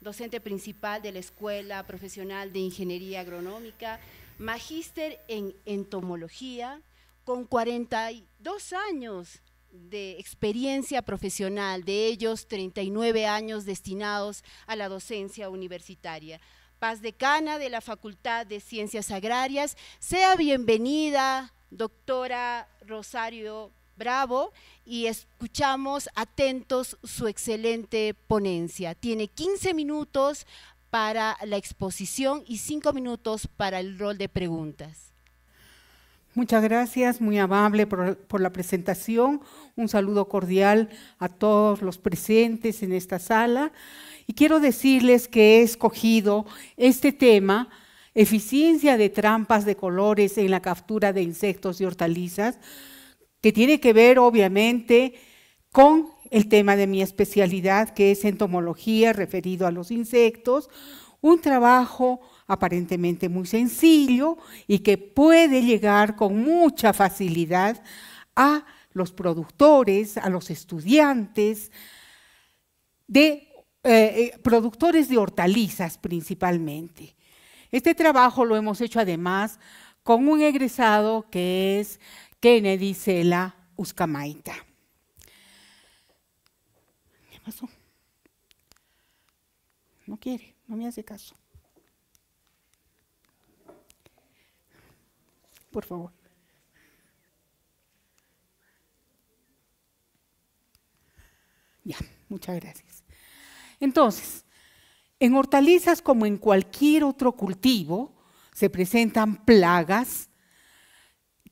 docente principal de la Escuela Profesional de Ingeniería Agronómica, magíster en entomología, con 42 años de experiencia profesional, de ellos 39 años destinados a la docencia universitaria. Paz decana de la Facultad de Ciencias Agrarias, sea bienvenida, doctora Rosario Bravo y escuchamos atentos su excelente ponencia. Tiene 15 minutos para la exposición y 5 minutos para el rol de preguntas. Muchas gracias, muy amable por, la presentación. Un saludo cordial a todos los presentes en esta sala. Y quiero decirles que he escogido este tema, eficiencia de trampas de colores en la captura de insectos y hortalizas, que tiene que ver obviamente con el tema de mi especialidad, que es entomología referido a los insectos, un trabajo aparentemente muy sencillo y que puede llegar con mucha facilidad a los productores, a los estudiantes, de eh, eh, productores de hortalizas principalmente. Este trabajo lo hemos hecho además con un egresado que es Kennedy la Uscamaita. ¿Qué pasó? No quiere, no me hace caso. Por favor. Ya, muchas gracias. Entonces, en hortalizas como en cualquier otro cultivo, se presentan plagas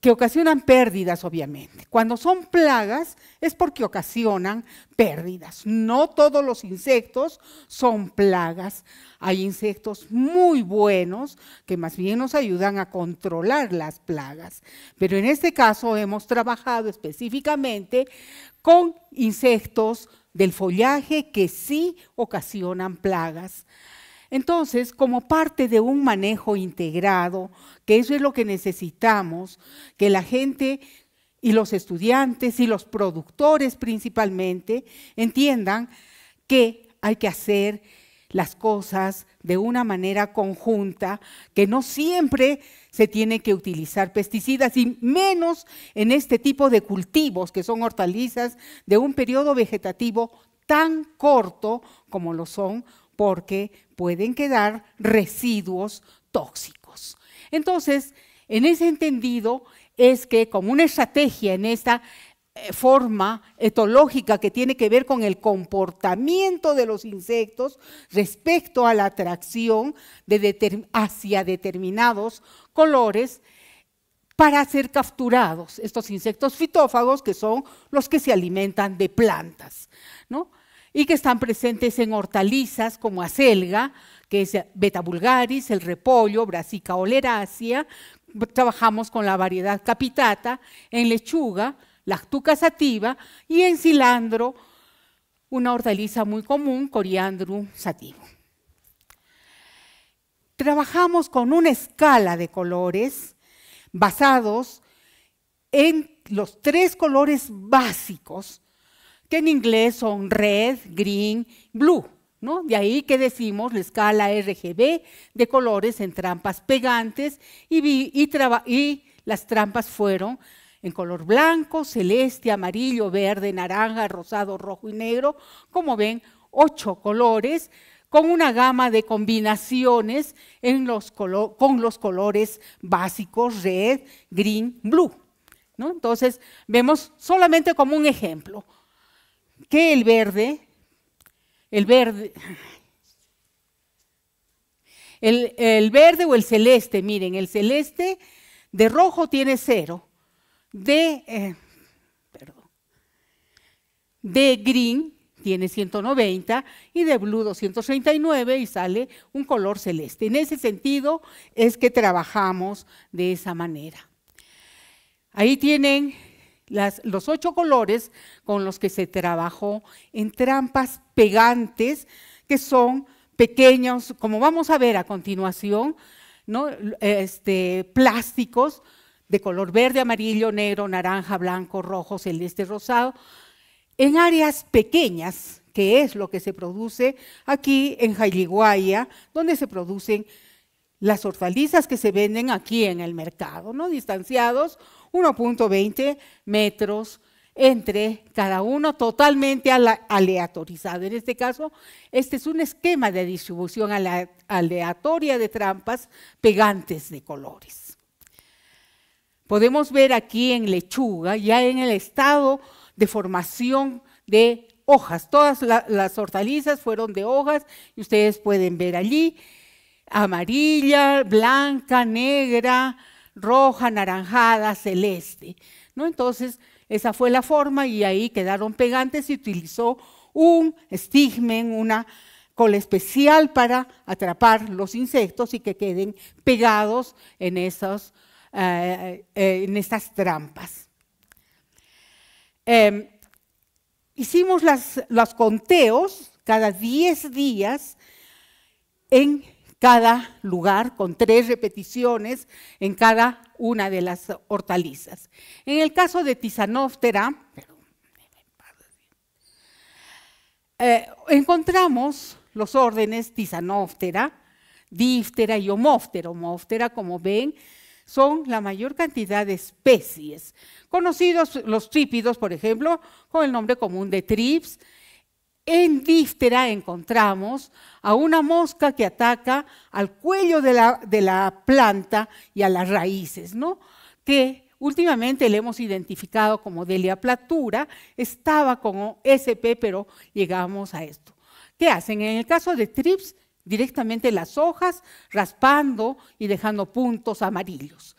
que ocasionan pérdidas, obviamente. Cuando son plagas es porque ocasionan pérdidas. No todos los insectos son plagas. Hay insectos muy buenos que más bien nos ayudan a controlar las plagas. Pero en este caso hemos trabajado específicamente con insectos del follaje que sí ocasionan plagas. Entonces, como parte de un manejo integrado, que eso es lo que necesitamos, que la gente y los estudiantes y los productores principalmente entiendan que hay que hacer las cosas de una manera conjunta, que no siempre se tiene que utilizar pesticidas y menos en este tipo de cultivos que son hortalizas de un periodo vegetativo tan corto como lo son porque pueden quedar residuos tóxicos. Entonces, en ese entendido, es que como una estrategia en esta eh, forma etológica que tiene que ver con el comportamiento de los insectos respecto a la atracción hacia determinados colores para ser capturados estos insectos fitófagos que son los que se alimentan de plantas. ¿no? y que están presentes en hortalizas como acelga, que es beta vulgaris, el repollo, brasica oleracea. Trabajamos con la variedad capitata, en lechuga, lactuca sativa y en cilantro, una hortaliza muy común, coriandrum sativo. Trabajamos con una escala de colores basados en los tres colores básicos que en inglés son red, green, blue. De ahí que decimos la escala RGB de colores en trampas pegantes y, las trampas fueron en color blanco, celeste, amarillo, verde, naranja, rosado, rojo y negro. Como ven, ocho colores con una gama de combinaciones con los colores básicos red, green, blue. Entonces, vemos solamente como un ejemplo que el verde, el verde, el, verde o el celeste, miren, el celeste de rojo tiene cero, de, eh, de green tiene 190 y de blue 239 y sale un color celeste. En ese sentido es que trabajamos de esa manera. Ahí tienen los ocho colores con los que se trabajó en trampas pegantes, que son pequeños, como vamos a ver a continuación, ¿no? Este, plásticos de color verde, amarillo, negro, naranja, blanco, rojo, celeste, rosado, en áreas pequeñas, que es lo que se produce aquí en Jailiguaya donde se producen las hortalizas que se venden aquí en el mercado, ¿no? Distanciados 1.20 metros entre cada uno, totalmente aleatorizado. En este caso, este es un esquema de distribución aleatoria de trampas pegantes de colores. Podemos ver aquí en lechuga, ya en el estado de formación de hojas. Todas las hortalizas fueron de hojas y ustedes pueden ver allí amarilla, blanca, negra, roja, naranjada, celeste. ¿no? Entonces, esa fue la forma y ahí quedaron pegantes y utilizó un estigmen, una cola especial para atrapar los insectos y que queden pegados en, esas eh, eh, en estas trampas. Em, hicimos los conteos cada 10 días en cada lugar con tres repeticiones en cada una de las hortalizas. En el caso de Tisanóftera, eh, encontramos los órdenes Tisanóftera, Díftera y Homóftera. Homóftera, como ven, son la mayor cantidad de especies. Conocidos los trípidos, por ejemplo, con el nombre común de trips, en vístera encontramos a una mosca que ataca al cuello de la, planta y a las raíces, ¿no? Que Últimamente le hemos identificado como Delia platura, estaba con SP, pero llegamos a esto. ¿Qué hacen? En el caso de TRIPS, directamente las hojas, raspando y dejando puntos amarillos.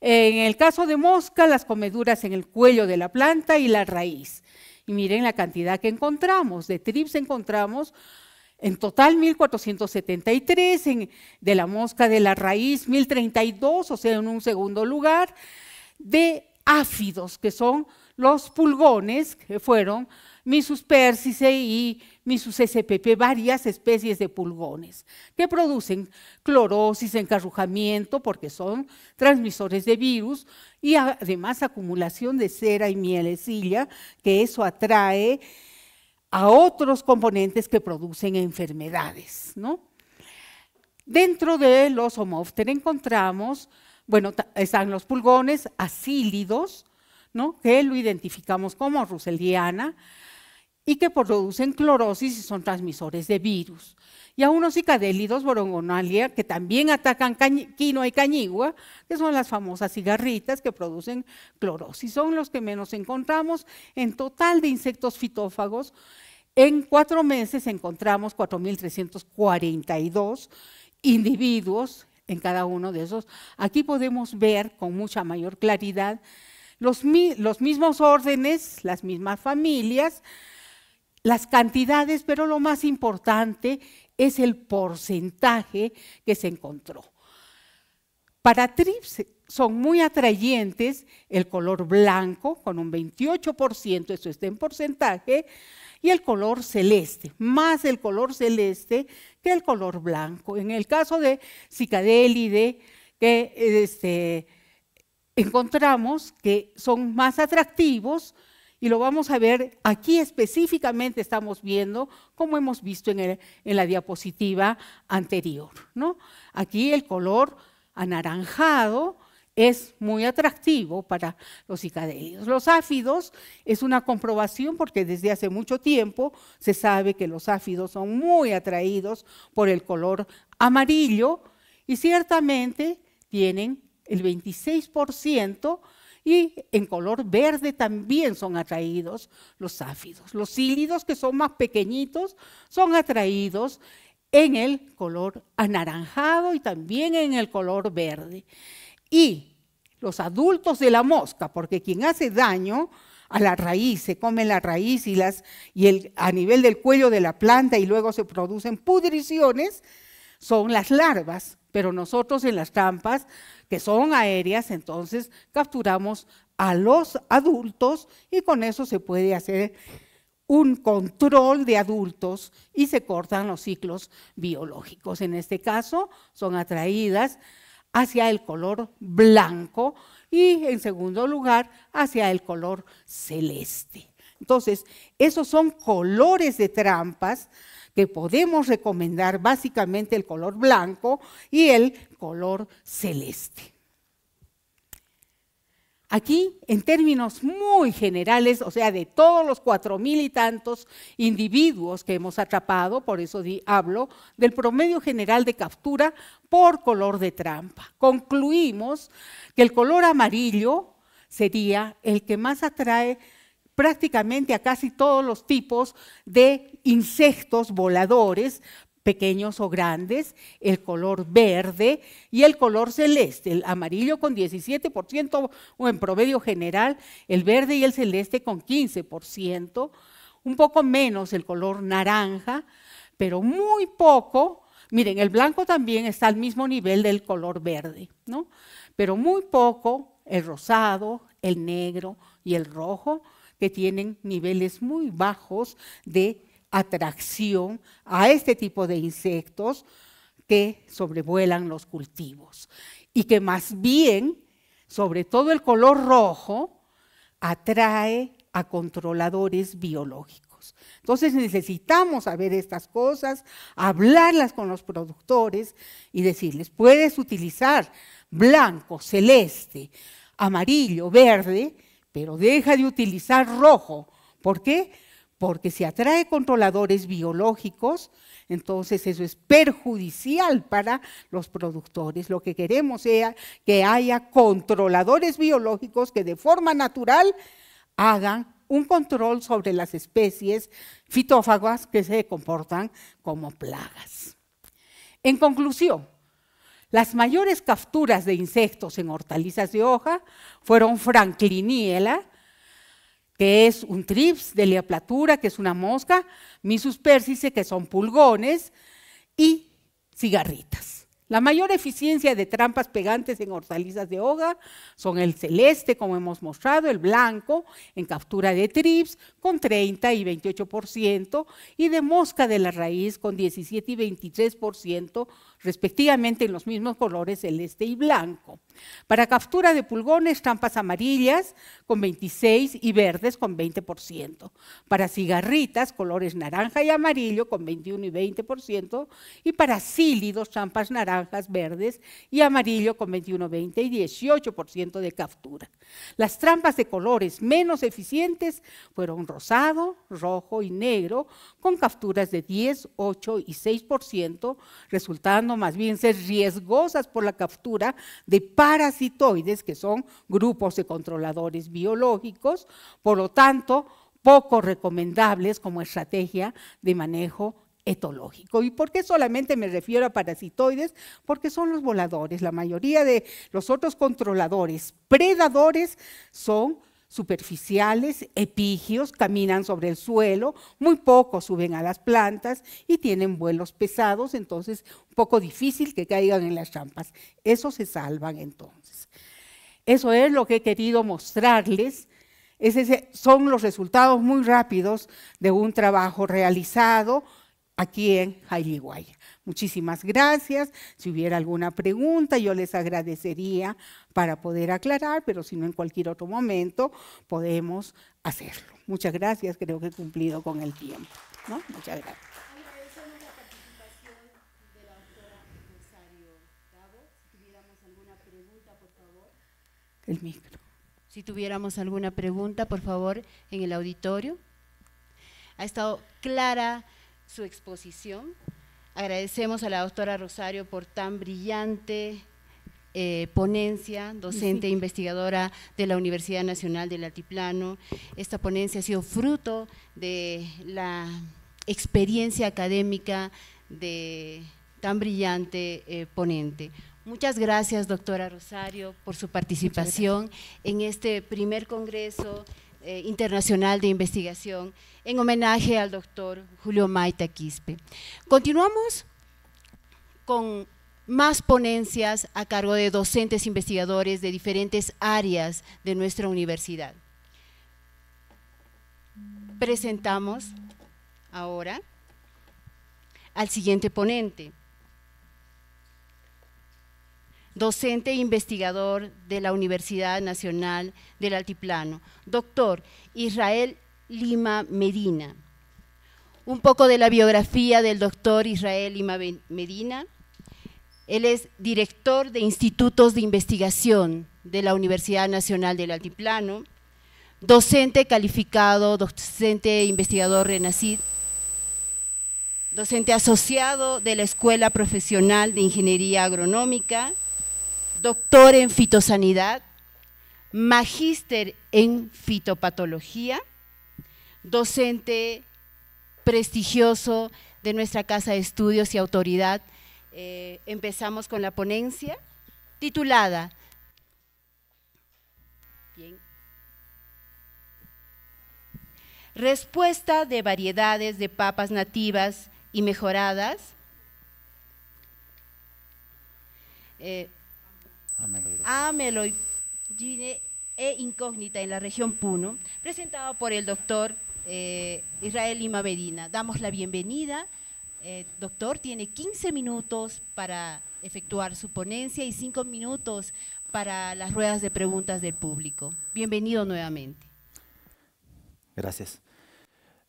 En el caso de mosca, las comeduras en el cuello de la planta y la raíz. Y miren la cantidad que encontramos, de trips encontramos en total 1473, en, de la mosca de la raíz 1032, o sea, en un segundo lugar, de áfidos, que son los pulgones que fueron Misus persice y Misus spp, varias especies de pulgones que producen clorosis, encarrujamiento, porque son transmisores de virus, y además acumulación de cera y mielecilla, que eso atrae a otros componentes que producen enfermedades. Dentro de los homófteros encontramos, bueno, están los pulgones acílidos, que lo identificamos como ruseliana, y que producen clorosis y son transmisores de virus. Y a unos cicadélidos borongonalia que también atacan quinoa y cañigua, que son las famosas cigarritas que producen clorosis. Son los que menos encontramos en total de insectos fitófagos. En cuatro meses encontramos 4.342 individuos en cada uno de esos. Aquí podemos ver con mucha mayor claridad los, los mismos órdenes, las mismas familias, las cantidades, pero lo más importante es el porcentaje que se encontró. Para TRIPS son muy atrayentes el color blanco con un 28%, eso está en porcentaje, y el color celeste, más el color celeste que el color blanco. En el caso de Cicadélide, que este, encontramos que son más atractivos y lo vamos a ver aquí específicamente, estamos viendo, como hemos visto en, en la diapositiva anterior. ¿no? Aquí el color anaranjado es muy atractivo para los cicadelios. Los áfidos es una comprobación porque desde hace mucho tiempo se sabe que los áfidos son muy atraídos por el color amarillo y ciertamente tienen el 26% y en color verde también son atraídos los áfidos. Los sílidos, que son más pequeñitos, son atraídos en el color anaranjado y también en el color verde. Y los adultos de la mosca, porque quien hace daño a la raíz, se come la raíz y, las, y el, a nivel del cuello de la planta y luego se producen pudriciones, son las larvas, pero nosotros en las trampas que son aéreas, entonces capturamos a los adultos y con eso se puede hacer un control de adultos y se cortan los ciclos biológicos. En este caso, son atraídas hacia el color blanco y, en segundo lugar, hacia el color celeste. Entonces, esos son colores de trampas que podemos recomendar básicamente el color blanco y el color celeste. Aquí, en términos muy generales, o sea, de todos los cuatro mil y tantos individuos que hemos atrapado, por eso hablo del promedio general de captura por color de trampa. Concluimos que el color amarillo sería el que más atrae prácticamente a casi todos los tipos de insectos voladores, pequeños o grandes, el color verde y el color celeste, el amarillo con 17% o en promedio general, el verde y el celeste con 15%, un poco menos el color naranja, pero muy poco. Miren, el blanco también está al mismo nivel del color verde, ¿no? Pero muy poco el rosado, el negro y el rojo, que tienen niveles muy bajos de atracción a este tipo de insectos que sobrevuelan los cultivos y que más bien, sobre todo el color rojo, atrae a controladores biológicos. Entonces necesitamos saber estas cosas, hablarlas con los productores y decirles, puedes utilizar blanco, celeste, amarillo, verde, pero deja de utilizar rojo. ¿Por qué? Porque si atrae controladores biológicos, entonces eso es perjudicial para los productores. Lo que queremos es que haya controladores biológicos que de forma natural hagan un control sobre las especies fitófagas que se comportan como plagas. En conclusión, las mayores capturas de insectos en hortalizas de hoja fueron Frankliniela, que es un trips de leoplatura, que es una mosca, Misus persice, que son pulgones, y cigarritas. La mayor eficiencia de trampas pegantes en hortalizas de hoja son el celeste, como hemos mostrado, el blanco en captura de trips con 30 y 28% y de mosca de la raíz con 17 y 23% respectivamente en los mismos colores celeste y blanco. Para captura de pulgones, trampas amarillas con 26 y verdes con 20%. Para cigarritas, colores naranja y amarillo con 21 y 20%. Y para sílidos, trampas naranjas, verdes y amarillo con 21, 20 y 18% de captura. Las trampas de colores menos eficientes fueron rosado, rojo y negro con capturas de 10, 8 y 6%, resultando más bien ser riesgosas por la captura de parasitoides, que son grupos de controladores biológicos, por lo tanto, poco recomendables como estrategia de manejo etológico. ¿Y por qué solamente me refiero a parasitoides? Porque son los voladores. La mayoría de los otros controladores predadores son superficiales, epigios, caminan sobre el suelo, muy poco suben a las plantas y tienen vuelos pesados, entonces un poco difícil que caigan en las champas. Eso se salvan entonces. Eso es lo que he querido mostrarles. Ese son los resultados muy rápidos de un trabajo realizado aquí en Jailiguaya. Muchísimas gracias. Si hubiera alguna pregunta, yo les agradecería para poder aclarar, pero si no en cualquier otro momento podemos hacerlo. Muchas gracias, creo que he cumplido con el tiempo. Muchas gracias. El micro. Si tuviéramos alguna pregunta, por favor, en el auditorio. Ha estado clara su exposición. Agradecemos a la doctora Rosario por tan brillante eh, ponencia, docente e investigadora de la Universidad Nacional del Altiplano. Esta ponencia ha sido fruto de la experiencia académica de tan brillante eh, ponente. Muchas gracias, doctora Rosario, por su participación en este primer congreso eh, internacional de Investigación en homenaje al doctor Julio Maita Quispe. Continuamos con más ponencias a cargo de docentes investigadores de diferentes áreas de nuestra universidad. Presentamos ahora al siguiente ponente docente e investigador de la Universidad Nacional del Altiplano, doctor Israel Lima Medina. Un poco de la biografía del doctor Israel Lima Medina. Él es director de Institutos de Investigación de la Universidad Nacional del Altiplano, docente calificado, docente e investigador renacido, docente asociado de la Escuela Profesional de Ingeniería Agronómica doctor en fitosanidad, magíster en fitopatología, docente prestigioso de nuestra Casa de Estudios y Autoridad. Eh, empezamos con la ponencia titulada Respuesta de variedades de papas nativas y mejoradas. Eh, a Gine e Incógnita en la región Puno, presentado por el doctor eh, Israel Lima Medina. Damos la bienvenida. Eh, doctor, tiene 15 minutos para efectuar su ponencia y 5 minutos para las ruedas de preguntas del público. Bienvenido nuevamente. Gracias.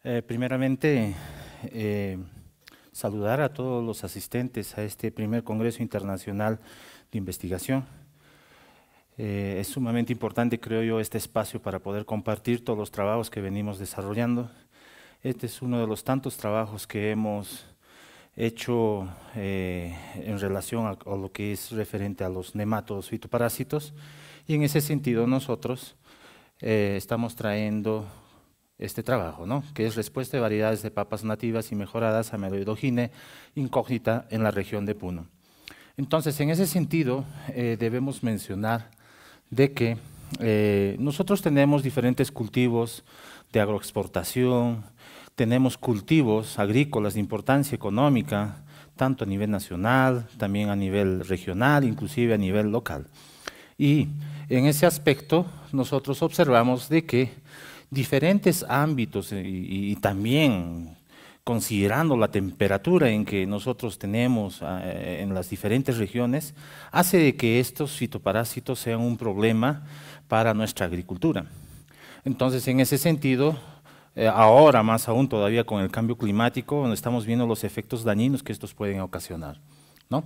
Eh, primeramente, saludar a todos los asistentes a este primer Congreso Internacional de Investigación eh, es sumamente importante, creo yo, este espacio para poder compartir todos los trabajos que venimos desarrollando. Este es uno de los tantos trabajos que hemos hecho eh, en relación a, lo que es referente a los nematodos fitoparásitos. Y en ese sentido nosotros eh, estamos trayendo este trabajo, ¿no? que es respuesta de variedades de papas nativas y mejoradas a meloidogine incógnita en la región de Puno. Entonces, en ese sentido, debemos mencionar de que eh, nosotros tenemos diferentes cultivos de agroexportación, tenemos cultivos agrícolas de importancia económica, tanto a nivel nacional, también a nivel regional, inclusive a nivel local. Y en ese aspecto nosotros observamos de que diferentes ámbitos y, y también considerando la temperatura en que nosotros tenemos ah, eh, en las diferentes regiones, hace de que estos fitoparásitos sean un problema para nuestra agricultura. Entonces, en ese sentido, eh, ahora más aún todavía con el cambio climático, estamos viendo los efectos dañinos que estos pueden ocasionar. ¿no?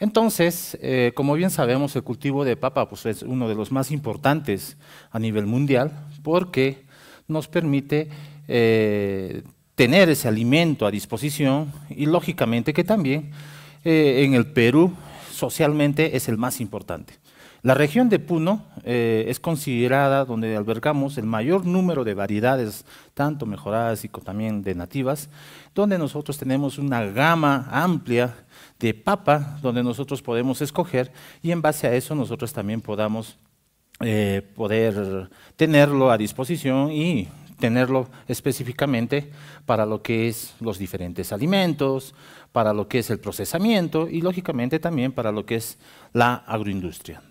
Entonces, eh, como bien sabemos, el cultivo de papa pues, es uno de los más importantes a nivel mundial porque nos permite tener ese alimento a disposición y lógicamente que también eh, en el Perú socialmente es el más importante. La región de Puno eh, es considerada donde albergamos el mayor número de variedades, tanto mejoradas y también de nativas, donde nosotros tenemos una gama amplia de papa, donde nosotros podemos escoger y en base a eso nosotros también podamos eh, poder tenerlo a disposición y tenerlo específicamente para lo que es los diferentes alimentos, para lo que es el procesamiento y lógicamente también para lo que es la agroindustria.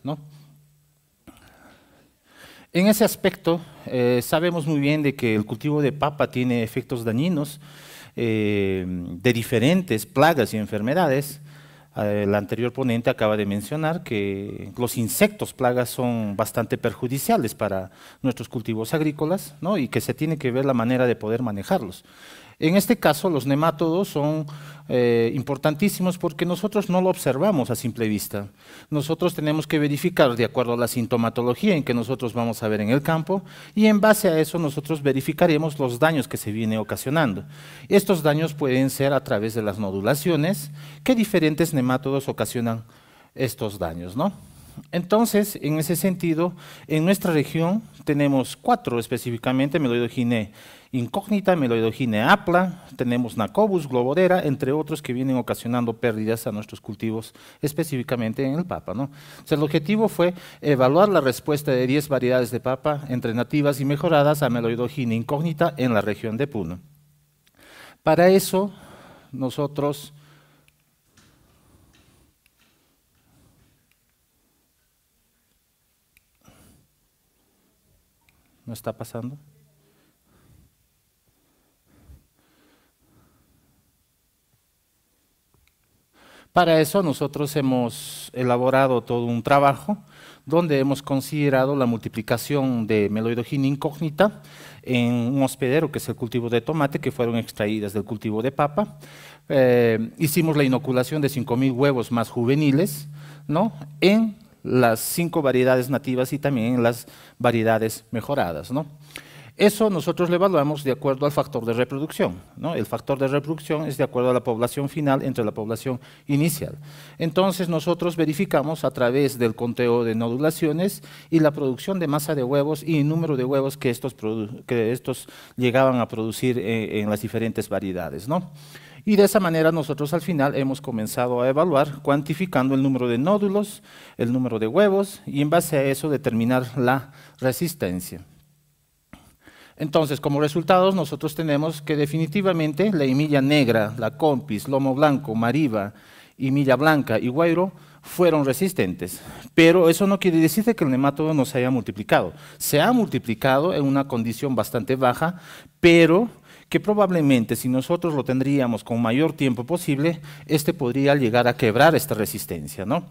En ese aspecto, eh, sabemos muy bien de que el cultivo de papa tiene efectos dañinos eh, de diferentes plagas y enfermedades, el eh, anterior ponente acaba de mencionar que los insectos plagas son bastante perjudiciales para nuestros cultivos agrícolas ¿no? y que se tiene que ver la manera de poder manejarlos. En este caso, los nemátodos son eh, importantísimos porque nosotros no lo observamos a simple vista. Nosotros tenemos que verificar de acuerdo a la sintomatología en que nosotros vamos a ver en el campo y en base a eso nosotros verificaremos los daños que se viene ocasionando. Estos daños pueden ser a través de las nodulaciones que diferentes nemátodos ocasionan estos daños, ¿no? Entonces, en ese sentido, en nuestra región tenemos cuatro específicamente, me Giné, incógnita, meloidogine apla, tenemos nacobus, globodera, entre otros que vienen ocasionando pérdidas a nuestros cultivos, específicamente en el papa. ¿no? el objetivo fue evaluar la respuesta de 10 variedades de papa entre nativas y mejoradas a meloidogina incógnita en la región de Puno. Para eso, nosotros... ¿No está pasando? Para eso nosotros hemos elaborado todo un trabajo donde hemos considerado la multiplicación de meloidogina incógnita en un hospedero que es el cultivo de tomate, que fueron extraídas del cultivo de papa. Eh, hicimos la inoculación de 5.000 huevos más juveniles ¿no? en las cinco variedades nativas y también en las variedades mejoradas. ¿no? Eso nosotros lo evaluamos de acuerdo al factor de reproducción. El factor de reproducción es de acuerdo a la población final entre la población inicial. Entonces nosotros verificamos a través del conteo de nodulaciones y la producción de masa de huevos y el número de huevos que estos, estos llegaban a producir eh, en, las diferentes variedades. Y de esa manera nosotros al final hemos comenzado a evaluar, cuantificando el número de nódulos, el número de huevos y en base a eso determinar la resistencia. Entonces, como resultados, nosotros tenemos que definitivamente la hemilla Negra, la Compis, Lomo Blanco, Mariba, milla Blanca y Guairo fueron resistentes. Pero eso no quiere decir que el nematodo no se haya multiplicado. Se ha multiplicado en una condición bastante baja, pero que probablemente si nosotros lo tendríamos con mayor tiempo posible, este podría llegar a quebrar esta resistencia. ¿no?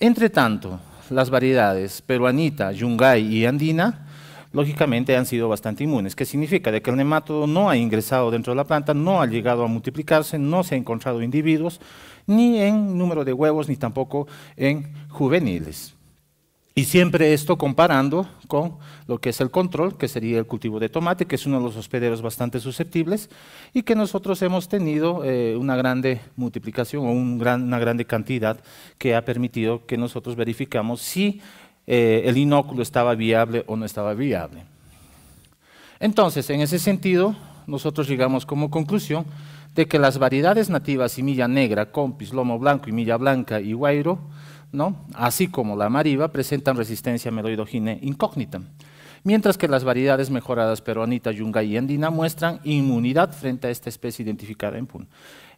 Entre tanto, las variedades peruanita, yungay y andina lógicamente han sido bastante inmunes. que significa? De que el nematodo no ha ingresado dentro de la planta, no ha llegado a multiplicarse, no se ha encontrado individuos, ni en número de huevos, ni tampoco en juveniles. Y siempre esto comparando con lo que es el control, que sería el cultivo de tomate, que es uno de los hospederos bastante susceptibles y que nosotros hemos tenido eh, una grande multiplicación o un gran, una cantidad que ha permitido que nosotros verificamos si eh, el inóculo estaba viable o no estaba viable. Entonces, en ese sentido, nosotros llegamos como conclusión de que las variedades nativas y milla negra, compis, lomo blanco y milla blanca y guairo, así como la mariva, presentan resistencia a meloidogine incógnita, mientras que las variedades mejoradas peruanita, yunga y andina muestran inmunidad frente a esta especie identificada en puno.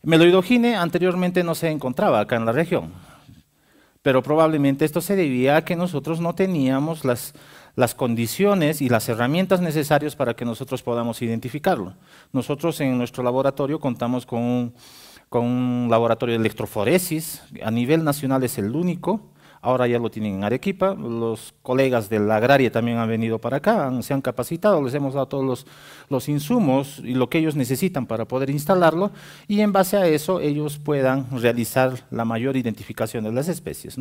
Meloidogine anteriormente no se encontraba acá en la región, pero probablemente esto se debía a que nosotros no teníamos las, las condiciones y las herramientas necesarias para que nosotros podamos identificarlo. Nosotros en nuestro laboratorio contamos con con un laboratorio de electroforesis, a nivel nacional es el único, Ahora ya lo tienen en Arequipa, los colegas de la agraria también han venido para acá, se han capacitado, les hemos dado todos los, los, insumos y lo que ellos necesitan para poder instalarlo y en base a eso ellos puedan realizar la mayor identificación de las especies.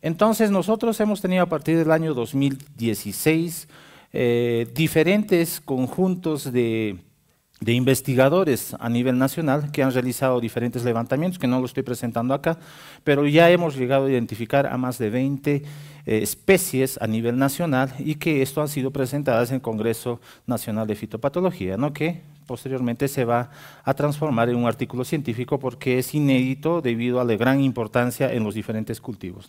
Entonces nosotros hemos tenido a partir del año 2016 eh, diferentes conjuntos de de investigadores a nivel nacional que han realizado diferentes levantamientos, que no lo estoy presentando acá, pero ya hemos llegado a identificar a más de 20 eh, especies a nivel nacional y que esto han sido presentadas en el Congreso Nacional de Fitopatología, ¿no? que posteriormente se va a transformar en un artículo científico porque es inédito debido a la gran importancia en los diferentes cultivos.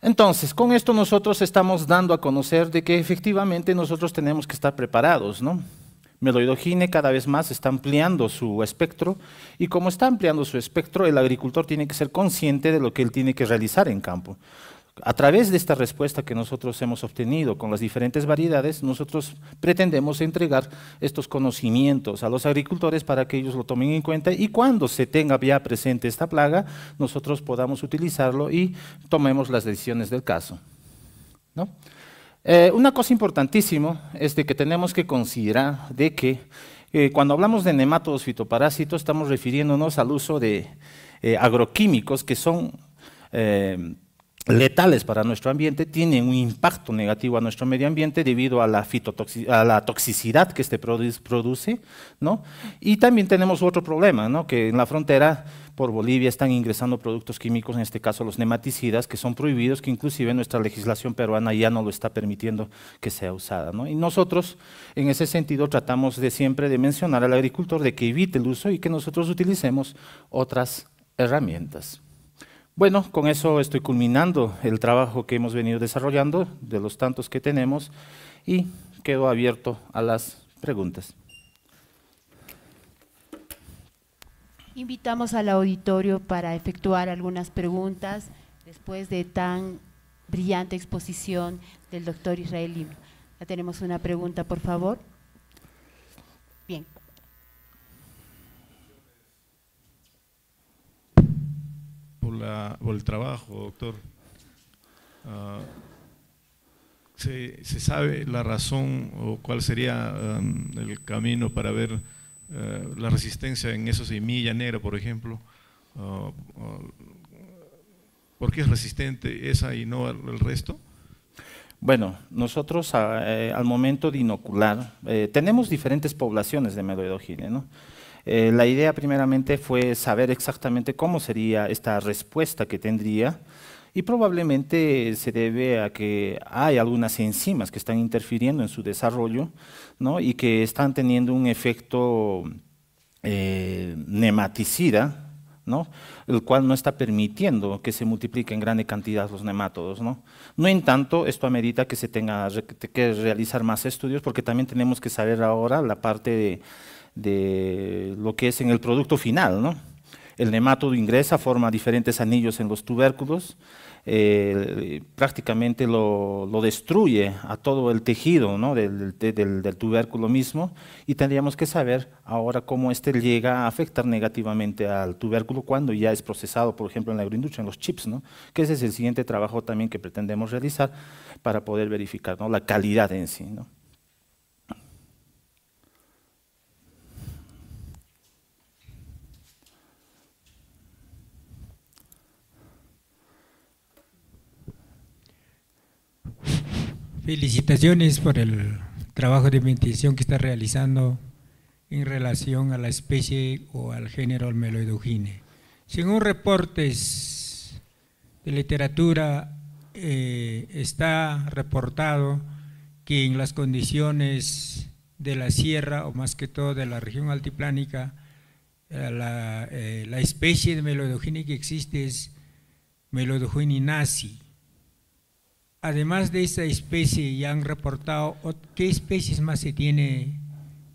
Entonces, con esto nosotros estamos dando a conocer de que efectivamente nosotros tenemos que estar preparados, ¿no? meloidogine cada vez más está ampliando su espectro y como está ampliando su espectro, el agricultor tiene que ser consciente de lo que él tiene que realizar en campo. A través de esta respuesta que nosotros hemos obtenido con las diferentes variedades, nosotros pretendemos entregar estos conocimientos a los agricultores para que ellos lo tomen en cuenta y cuando se tenga ya presente esta plaga, nosotros podamos utilizarlo y tomemos las decisiones del caso. ¿no? Eh, una cosa importantísima es que tenemos que considerar de que eh, cuando hablamos de nematodos fitoparásitos estamos refiriéndonos al uso de eh, agroquímicos que son letales para nuestro ambiente tienen un impacto negativo a nuestro medio ambiente debido a la, a la toxicidad que este produce. Y también tenemos otro problema, que en la frontera por Bolivia están ingresando productos químicos, en este caso los nematicidas, que son prohibidos, que inclusive nuestra legislación peruana ya no lo está permitiendo que sea usada. Y nosotros, en ese sentido, tratamos de siempre de mencionar al agricultor de que evite el uso y que nosotros utilicemos otras herramientas. Bueno, con eso estoy culminando el trabajo que hemos venido desarrollando, de los tantos que tenemos, y quedo abierto a las preguntas. Invitamos al auditorio para efectuar algunas preguntas después de tan brillante exposición del doctor Israel Ya tenemos una pregunta, por favor. por, el trabajo, doctor. Ah, se, sabe la razón o cuál sería um, el camino para ver eh, la resistencia en esos semilla negra, por ejemplo? Ah, ah, ¿Por qué es resistente esa y no el resto? Bueno, nosotros eh, al momento de inocular, eh, tenemos diferentes poblaciones de meloidogine, ¿no? Eh, la idea primeramente fue saber exactamente cómo sería esta respuesta que tendría y probablemente se debe a que hay algunas enzimas que están interfiriendo en su desarrollo ¿no? y que están teniendo un efecto eh, nematicida ¿no? el cual no está permitiendo que se multipliquen en grande cantidad los nematodos. ¿no? no en tanto, esto amerita que se tenga que realizar más estudios, porque también tenemos que saber ahora la parte de de lo que es en el producto final. ¿no? El nematodo ingresa, forma diferentes anillos en los tubérculos, eh, prácticamente lo, destruye a todo el tejido del, tubérculo mismo y tendríamos que saber ahora cómo este llega a afectar negativamente al tubérculo cuando ya es procesado, por ejemplo, en la agroindustria, en los chips, que ese es el siguiente trabajo también que pretendemos realizar para poder verificar la calidad en sí. ¿no? Felicitaciones por el trabajo de investigación que está realizando en relación a la especie o al género meloidogine. Según reportes de literatura, eh, está reportado que en las condiciones de la sierra, o más que todo de la región altiplánica, eh, eh, la, especie de melodogine que existe es Melodogine nazi, Además de esa especie, ¿ya han reportado qué especies más se tiene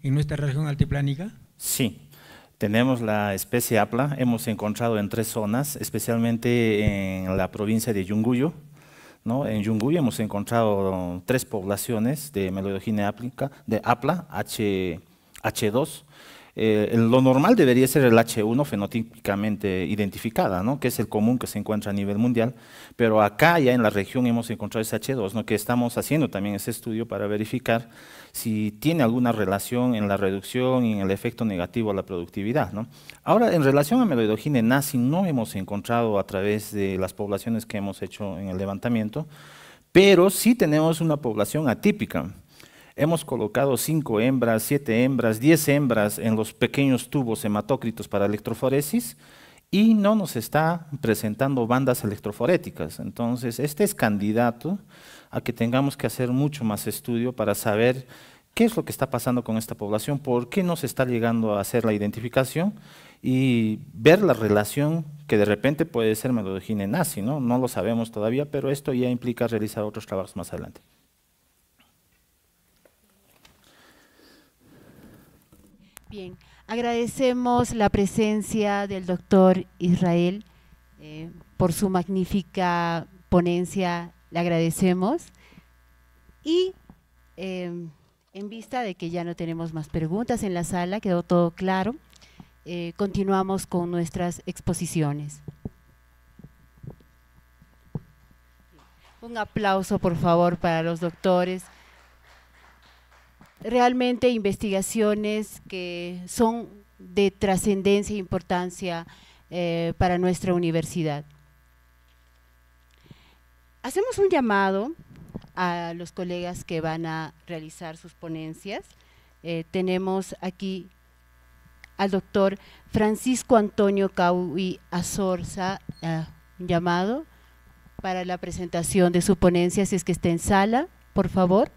en nuestra región altiplánica? Sí, tenemos la especie apla, hemos encontrado en tres zonas, especialmente en la provincia de Yunguyo. ¿no? En Yunguyo hemos encontrado tres poblaciones de melodogina apla, de apla H, H2, eh, lo normal debería ser el H1 fenotípicamente identificada, que es el común que se encuentra a nivel mundial, pero acá ya en la región hemos encontrado ese H2, que estamos haciendo también ese estudio para verificar si tiene alguna relación en la reducción y en el efecto negativo a la productividad. Ahora, en relación a meloidogina nazi, no hemos encontrado a través de las poblaciones que hemos hecho en el levantamiento, pero sí tenemos una población atípica. Hemos colocado cinco hembras, siete hembras, 10 hembras en los pequeños tubos hematócritos para electroforesis y no nos está presentando bandas electroforéticas. Entonces, este es candidato a que tengamos que hacer mucho más estudio para saber qué es lo que está pasando con esta población, por qué no se está llegando a hacer la identificación y ver la relación que de repente puede ser melodogina nazi, ¿no? No lo sabemos todavía, pero esto ya implica realizar otros trabajos más adelante. Bien, agradecemos la presencia del doctor Israel eh, por su magnífica ponencia, le agradecemos. Y em, en vista de que ya no tenemos más preguntas en la sala, quedó todo claro, eh, continuamos con nuestras exposiciones. Un aplauso, por favor, para los doctores realmente investigaciones que son de trascendencia e importancia eh, para nuestra universidad. Hacemos un llamado a los colegas que van a realizar sus ponencias. Eh, tenemos aquí al doctor Francisco Antonio Cauy Azorza, eh, un llamado para la presentación de su ponencia, si es que está en sala, por favor.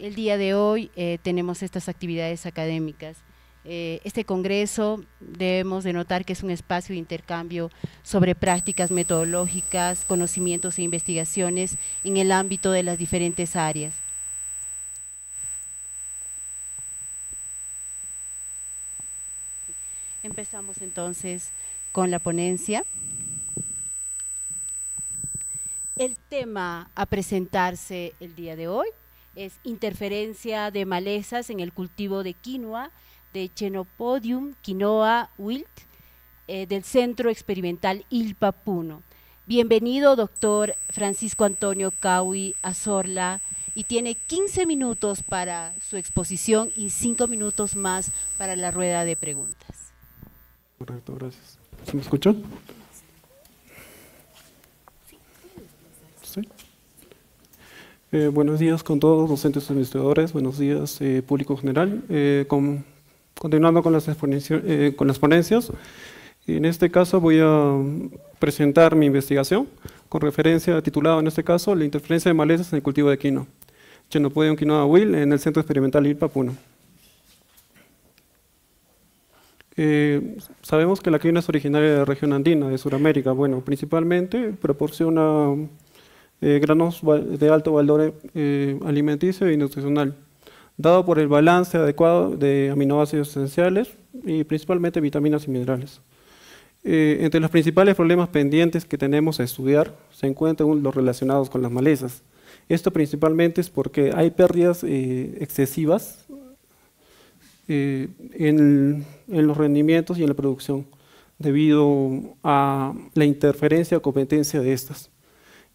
El día de hoy eh, tenemos estas actividades académicas. Eh, este congreso debemos de notar que es un espacio de intercambio sobre prácticas metodológicas, conocimientos e investigaciones en el ámbito de las diferentes áreas. Empezamos entonces con la ponencia. El tema a presentarse el día de hoy es interferencia de malezas en el cultivo de quinoa, de Chenopodium quinoa wilt, eh, del Centro Experimental ILPA Puno. Bienvenido, doctor Francisco Antonio Caui Azorla, y tiene 15 minutos para su exposición y 5 minutos más para la rueda de preguntas. Correcto, gracias. ¿Se me escuchó? Eh, buenos días con todos, docentes y administradores, buenos días, eh, público general. Eh, continuando con las, con ponencias, en este caso voy a presentar mi investigación con referencia titulado en este caso La interferencia de malezas en el cultivo de quino. Chenopodium quinoa Will en el Centro Experimental irpa Puno. sabemos que la quinoa es originaria de la región andina de Sudamérica. Bueno, principalmente proporciona eh, granos de alto valor eh, alimenticio y nutricional, dado por el balance adecuado de aminoácidos esenciales y principalmente vitaminas y minerales. Eh, entre los principales problemas pendientes que tenemos a estudiar se encuentran los relacionados con las malezas. Esto principalmente es porque hay pérdidas excesivas en, en, los rendimientos y en la producción debido a la interferencia o competencia de estas.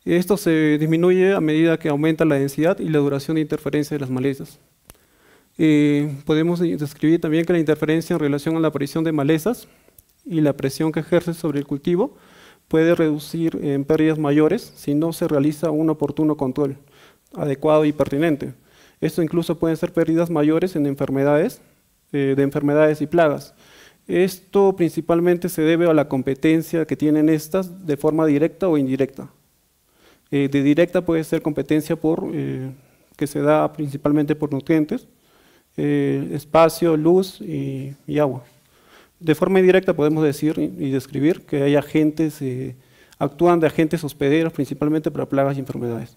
Esto se disminuye a medida que aumenta la densidad y la duración de interferencia de las malezas. podemos describir también que la interferencia en relación a la aparición de malezas y la presión que ejerce sobre el cultivo puede reducir en pérdidas mayores si no se realiza un oportuno control adecuado y pertinente. Esto incluso puede ser pérdidas mayores en enfermedades, eh, de enfermedades y plagas. Esto principalmente se debe a la competencia que tienen estas de forma directa o indirecta. Eh, de directa puede ser competencia por, eh, que se da principalmente por nutrientes, eh, espacio, luz y, agua. De forma indirecta podemos decir y describir que hay agentes, actúan de agentes hospederos principalmente para plagas y enfermedades.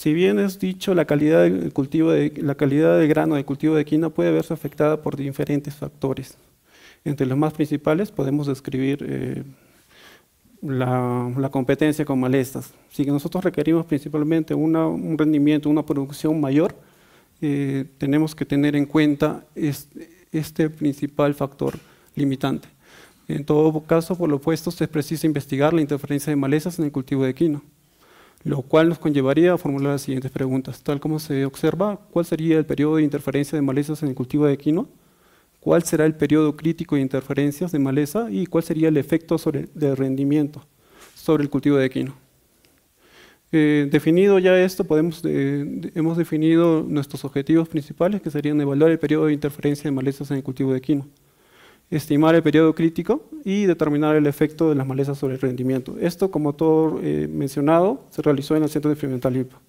Si bien es dicho, la calidad del, cultivo de, la calidad grano de cultivo de quina puede verse afectada por diferentes factores. Entre los más principales podemos describir eh, la, competencia con malezas. Si nosotros requerimos principalmente un rendimiento, una producción mayor, eh, tenemos que tener en cuenta este, principal factor limitante. En todo caso, por lo opuesto, es preciso investigar la interferencia de malezas en el cultivo de quinoa lo cual nos conllevaría a formular las siguientes preguntas. Tal como se observa, ¿cuál sería el periodo de interferencia de malezas en el cultivo de quino? ¿Cuál será el periodo crítico de interferencias de maleza? ¿Y cuál sería el efecto sobre, de rendimiento sobre el cultivo de quino? Eh, definido ya esto, podemos, eh, hemos definido nuestros objetivos principales, que serían evaluar el periodo de interferencia de malezas en el cultivo de quino estimar el periodo crítico y determinar el efecto de las malezas sobre el rendimiento. Esto, como todo eh, mencionado, se realizó en el Centro Experimental IPA.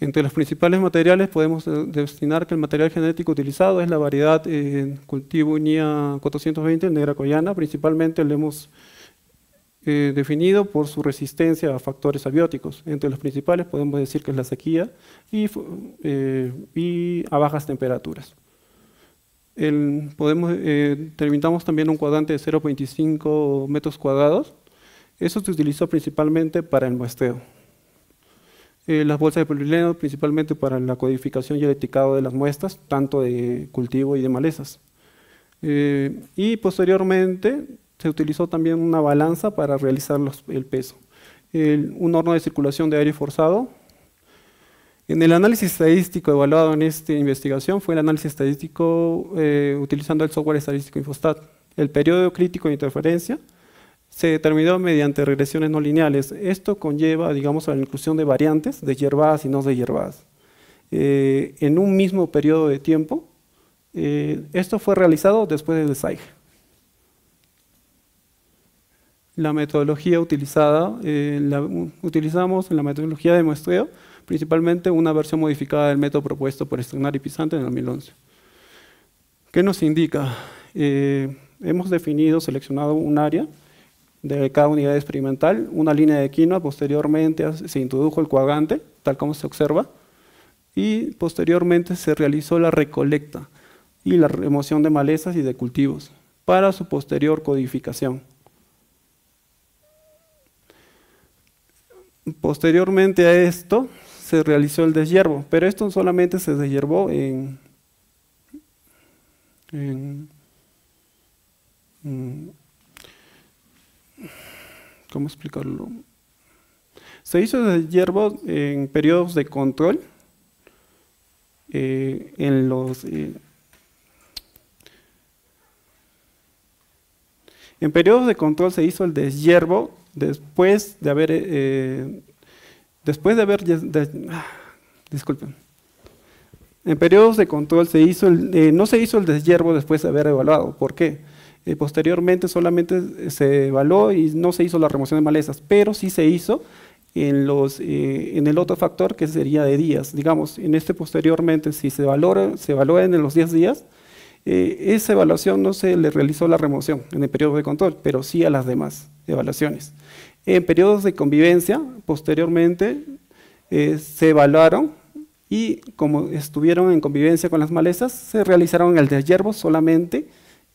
Entre los principales materiales podemos destinar que el material genético utilizado es la variedad en cultivo nia 420, negra coyana, principalmente lo hemos eh, definido por su resistencia a factores abióticos. Entre los principales podemos decir que es la sequía y eh, a bajas temperaturas podemos, terminamos eh, también un cuadrante de 0.25 metros cuadrados. Eso se utilizó principalmente para el muestreo. Eh, las bolsas de polileno principalmente para la codificación y el etiquetado de las muestras, tanto de cultivo y de malezas. Eh, y posteriormente se utilizó también una balanza para realizar el peso. un horno de circulación de aire forzado en el análisis estadístico evaluado en esta investigación fue el análisis estadístico eh, utilizando el software estadístico Infostat. El periodo crítico de interferencia se determinó mediante regresiones no lineales. Esto conlleva, digamos, a la inclusión de variantes de hierbas y no de hierbas eh, en un mismo periodo de tiempo, eh, esto fue realizado después del SAIG. La metodología utilizada, la, utilizamos la metodología de muestreo, principalmente una versión modificada del método propuesto por Stagnar y Pisante en 2011. ¿Qué nos indica? Eh, hemos definido, seleccionado un área de cada unidad experimental, una línea de quinoa, posteriormente se introdujo el cuagante tal como se observa, y posteriormente se realizó la recolecta y la remoción de malezas y de cultivos para su posterior codificación. Posteriormente a esto, se realizó el deshiervo, pero esto solamente se deshiervó en, ¿cómo explicarlo? Se hizo el deshiervo en periodos de control, eh, en los... Eh, en periodos de control se hizo el deshiervo después de haber eh, Después de haber... Ah, disculpen. En periodos de control se hizo eh, no se hizo el deshiervo después de haber evaluado. ¿Por qué? Eh, posteriormente solamente se evaluó y no se hizo la remoción de malezas, pero sí se hizo eh, en, el otro factor que sería de días. Digamos, en este posteriormente, si se valora, se evalúa en los 10 días, esa evaluación no se le realizó la remoción en el periodo de control, pero sí a las demás evaluaciones. En periodos de convivencia, posteriormente, eh, se evaluaron y como estuvieron en convivencia con las malezas, se realizaron el deshiervo solamente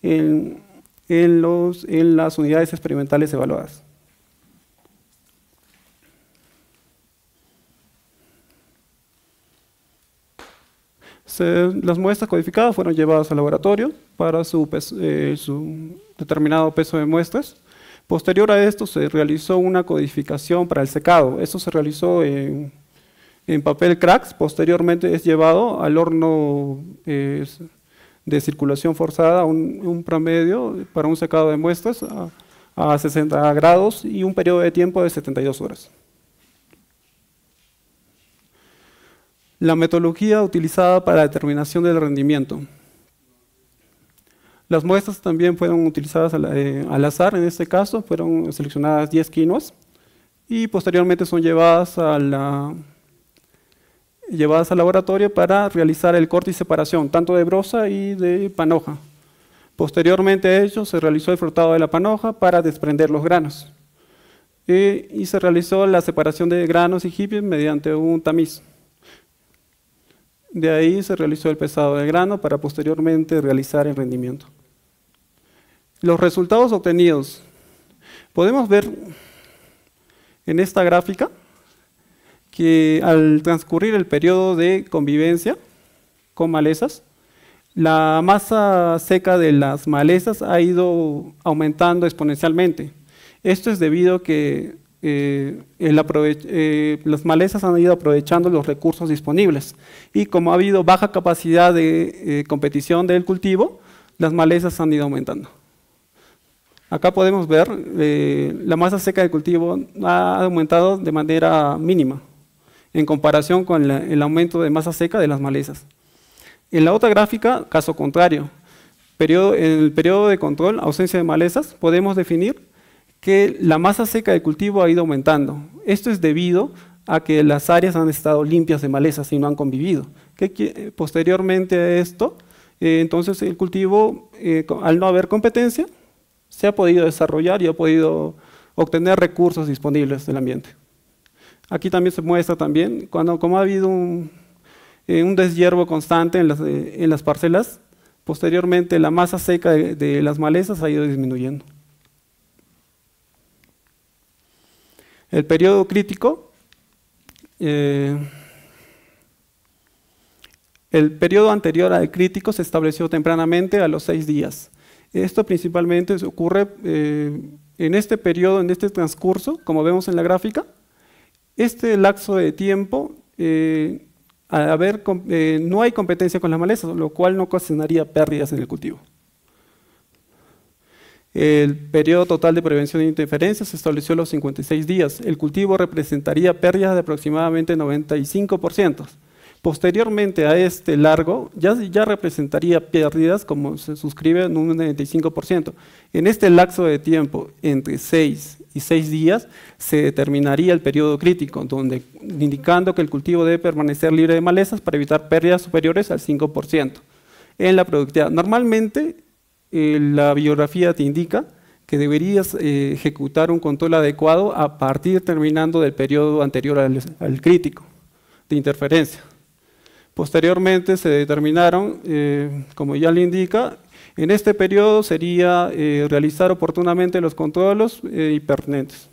en, las unidades experimentales evaluadas. las muestras codificadas fueron llevadas al laboratorio para su, eh, su determinado peso de muestras Posterior a esto se realizó una codificación para el secado. Esto se realizó en, papel cracks, posteriormente es llevado al horno eh, de circulación forzada, un, promedio para un secado de muestras a, a 60 grados y un periodo de tiempo de 72 horas. La metodología utilizada para la determinación del rendimiento. Las muestras también fueron utilizadas eh, al, azar, en este caso fueron seleccionadas 10 quinos y posteriormente son llevadas, al laboratorio para realizar el corte y separación, tanto de brosa y de panoja. Posteriormente a ello se realizó el frotado de la panoja para desprender los granos eh, y, se realizó la separación de granos y hippies mediante un tamiz. De ahí se realizó el pesado de grano para posteriormente realizar el rendimiento los resultados obtenidos. Podemos ver en esta gráfica que al transcurrir el periodo de convivencia con malezas, la masa seca de las malezas ha ido aumentando exponencialmente. Esto es debido a que eh, eh, las malezas han ido aprovechando los recursos disponibles y como ha habido baja capacidad de eh, competición del cultivo, las malezas han ido aumentando. Acá podemos ver que eh, la masa seca de cultivo ha aumentado de manera mínima en comparación con el aumento de masa seca de las malezas. En la otra gráfica, caso contrario, periodo, en el periodo de control, ausencia de malezas, podemos definir que la masa seca de cultivo ha ido aumentando. Esto es debido a que las áreas han estado limpias de malezas y no han convivido. Que posteriormente a esto, eh, entonces el cultivo, eh, al no haber competencia, se ha podido desarrollar y ha podido obtener recursos disponibles del ambiente. Aquí también se muestra también, cuando, como ha habido un, eh, constante eh, en las, parcelas, posteriormente la masa seca de, las malezas ha ido disminuyendo. El periodo crítico, eh, el periodo anterior al crítico se estableció tempranamente a los seis días, esto principalmente ocurre eh, en este periodo, en este transcurso, como vemos en la gráfica. Este lapso de tiempo, eh, eh, no hay competencia con las malezas, lo cual no ocasionaría pérdidas en el cultivo. El periodo total de prevención de interferencias se estableció a los 56 días. El cultivo representaría pérdidas de aproximadamente 95%. Posteriormente a este largo, ya, representaría pérdidas como se suscribe en un 95%. En este lapso de tiempo, entre 6 y 6 días, se determinaría el periodo crítico, donde, indicando que el cultivo debe permanecer libre de malezas para evitar pérdidas superiores al 5% en la productividad. Normalmente, eh, la biografía te indica que deberías eh, ejecutar un control adecuado a partir terminando del periodo anterior al crítico de interferencia. Posteriormente se determinaron, eh, como ya le indica, en este periodo sería eh, realizar oportunamente los controles y eh, pertinentes.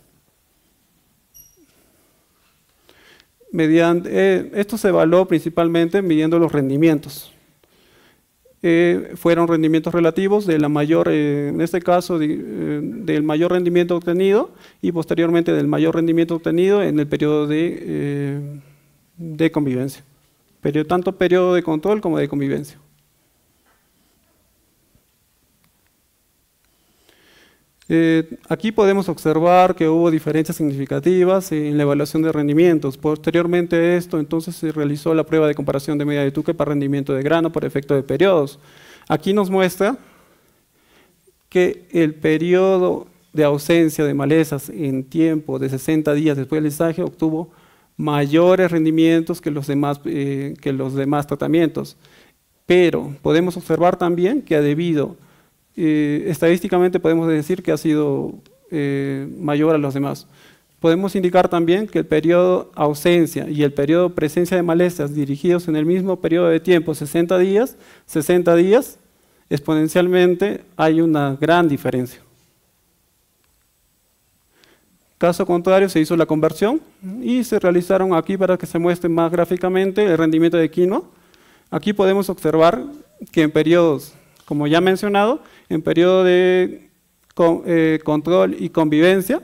esto se evaluó principalmente midiendo los rendimientos. fueron rendimientos relativos de la mayor, en este caso, del mayor rendimiento obtenido y posteriormente del mayor rendimiento obtenido en el periodo de convivencia tanto periodo de control como de convivencia. Eh, aquí podemos observar que hubo diferencias significativas en la evaluación de rendimientos. Posteriormente a esto, entonces se realizó la prueba de comparación de media de Tuque para rendimiento de grano por efecto de periodos. Aquí nos muestra que el periodo de ausencia de malezas en tiempo de 60 días después del lisaje obtuvo mayores rendimientos que los demás, eh, que los demás tratamientos. Pero podemos observar también que ha debido, eh, estadísticamente podemos decir que ha sido eh, mayor a los demás. Podemos indicar también que el periodo ausencia y el periodo presencia de malezas dirigidos en el mismo periodo de tiempo, 60 días, 60 días, exponencialmente hay una gran diferencia. Caso contrario, se hizo la conversión y se realizaron aquí para que se muestre más gráficamente el rendimiento de quinoa. Aquí podemos observar que en periodos, como ya mencionado, en periodo de eh, control y convivencia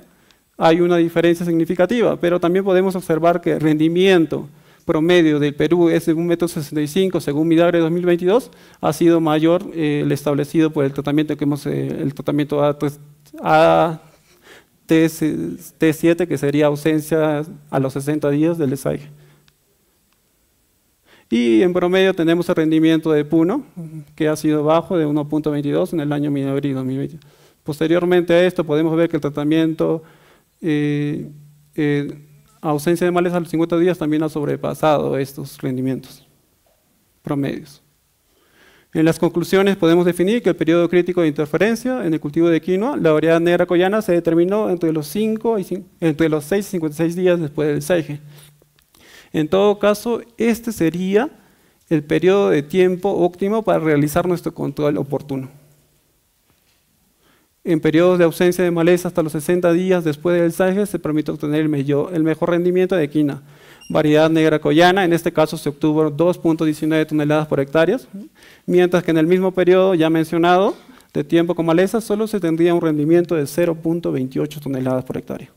hay una diferencia significativa, pero también podemos observar que el rendimiento promedio del Perú es de 1,65 m según Midagre 2022, ha sido mayor eh, el establecido por el tratamiento que hemos, eh, el tratamiento pues, T7, que sería ausencia a los 60 días del desaje. Y en promedio tenemos el rendimiento de Puno, que ha sido bajo de 1.22 en el año minero 2020. Posteriormente a esto podemos ver que el tratamiento eh, eh, ausencia de males a los 50 días también ha sobrepasado estos rendimientos promedios. En las conclusiones podemos definir que el periodo crítico de interferencia en el cultivo de quinoa, la variedad negra collana se determinó entre los, 5 y, entre los 6 y 56 días después del saje. En todo caso, este sería el periodo de tiempo óptimo para realizar nuestro control oportuno. En periodos de ausencia de maleza hasta los 60 días después del saje se permite obtener el, mejor rendimiento de quina, variedad negra collana, en este caso se obtuvo 2.19 toneladas por hectárea, mientras que en el mismo periodo ya mencionado de tiempo con maleza solo se tendría un rendimiento de 0.28 toneladas por hectárea.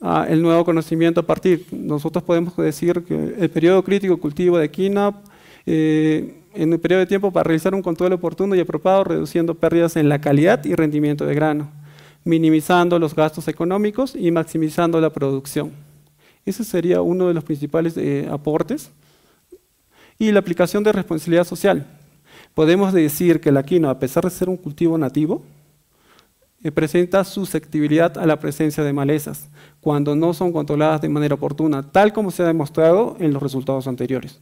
Ah, el nuevo conocimiento a partir. Nosotros podemos decir que el periodo crítico cultivo de quinoa, eh, en el periodo de tiempo para realizar un control oportuno y apropiado, reduciendo pérdidas en la calidad y rendimiento de grano minimizando los gastos económicos y maximizando la producción. Ese sería uno de los principales eh, aportes. Y la aplicación de responsabilidad social. Podemos decir que la quinoa, a pesar de ser un cultivo nativo, eh, presenta susceptibilidad a la presencia de malezas cuando no son controladas de manera oportuna, tal como se ha demostrado en los resultados anteriores.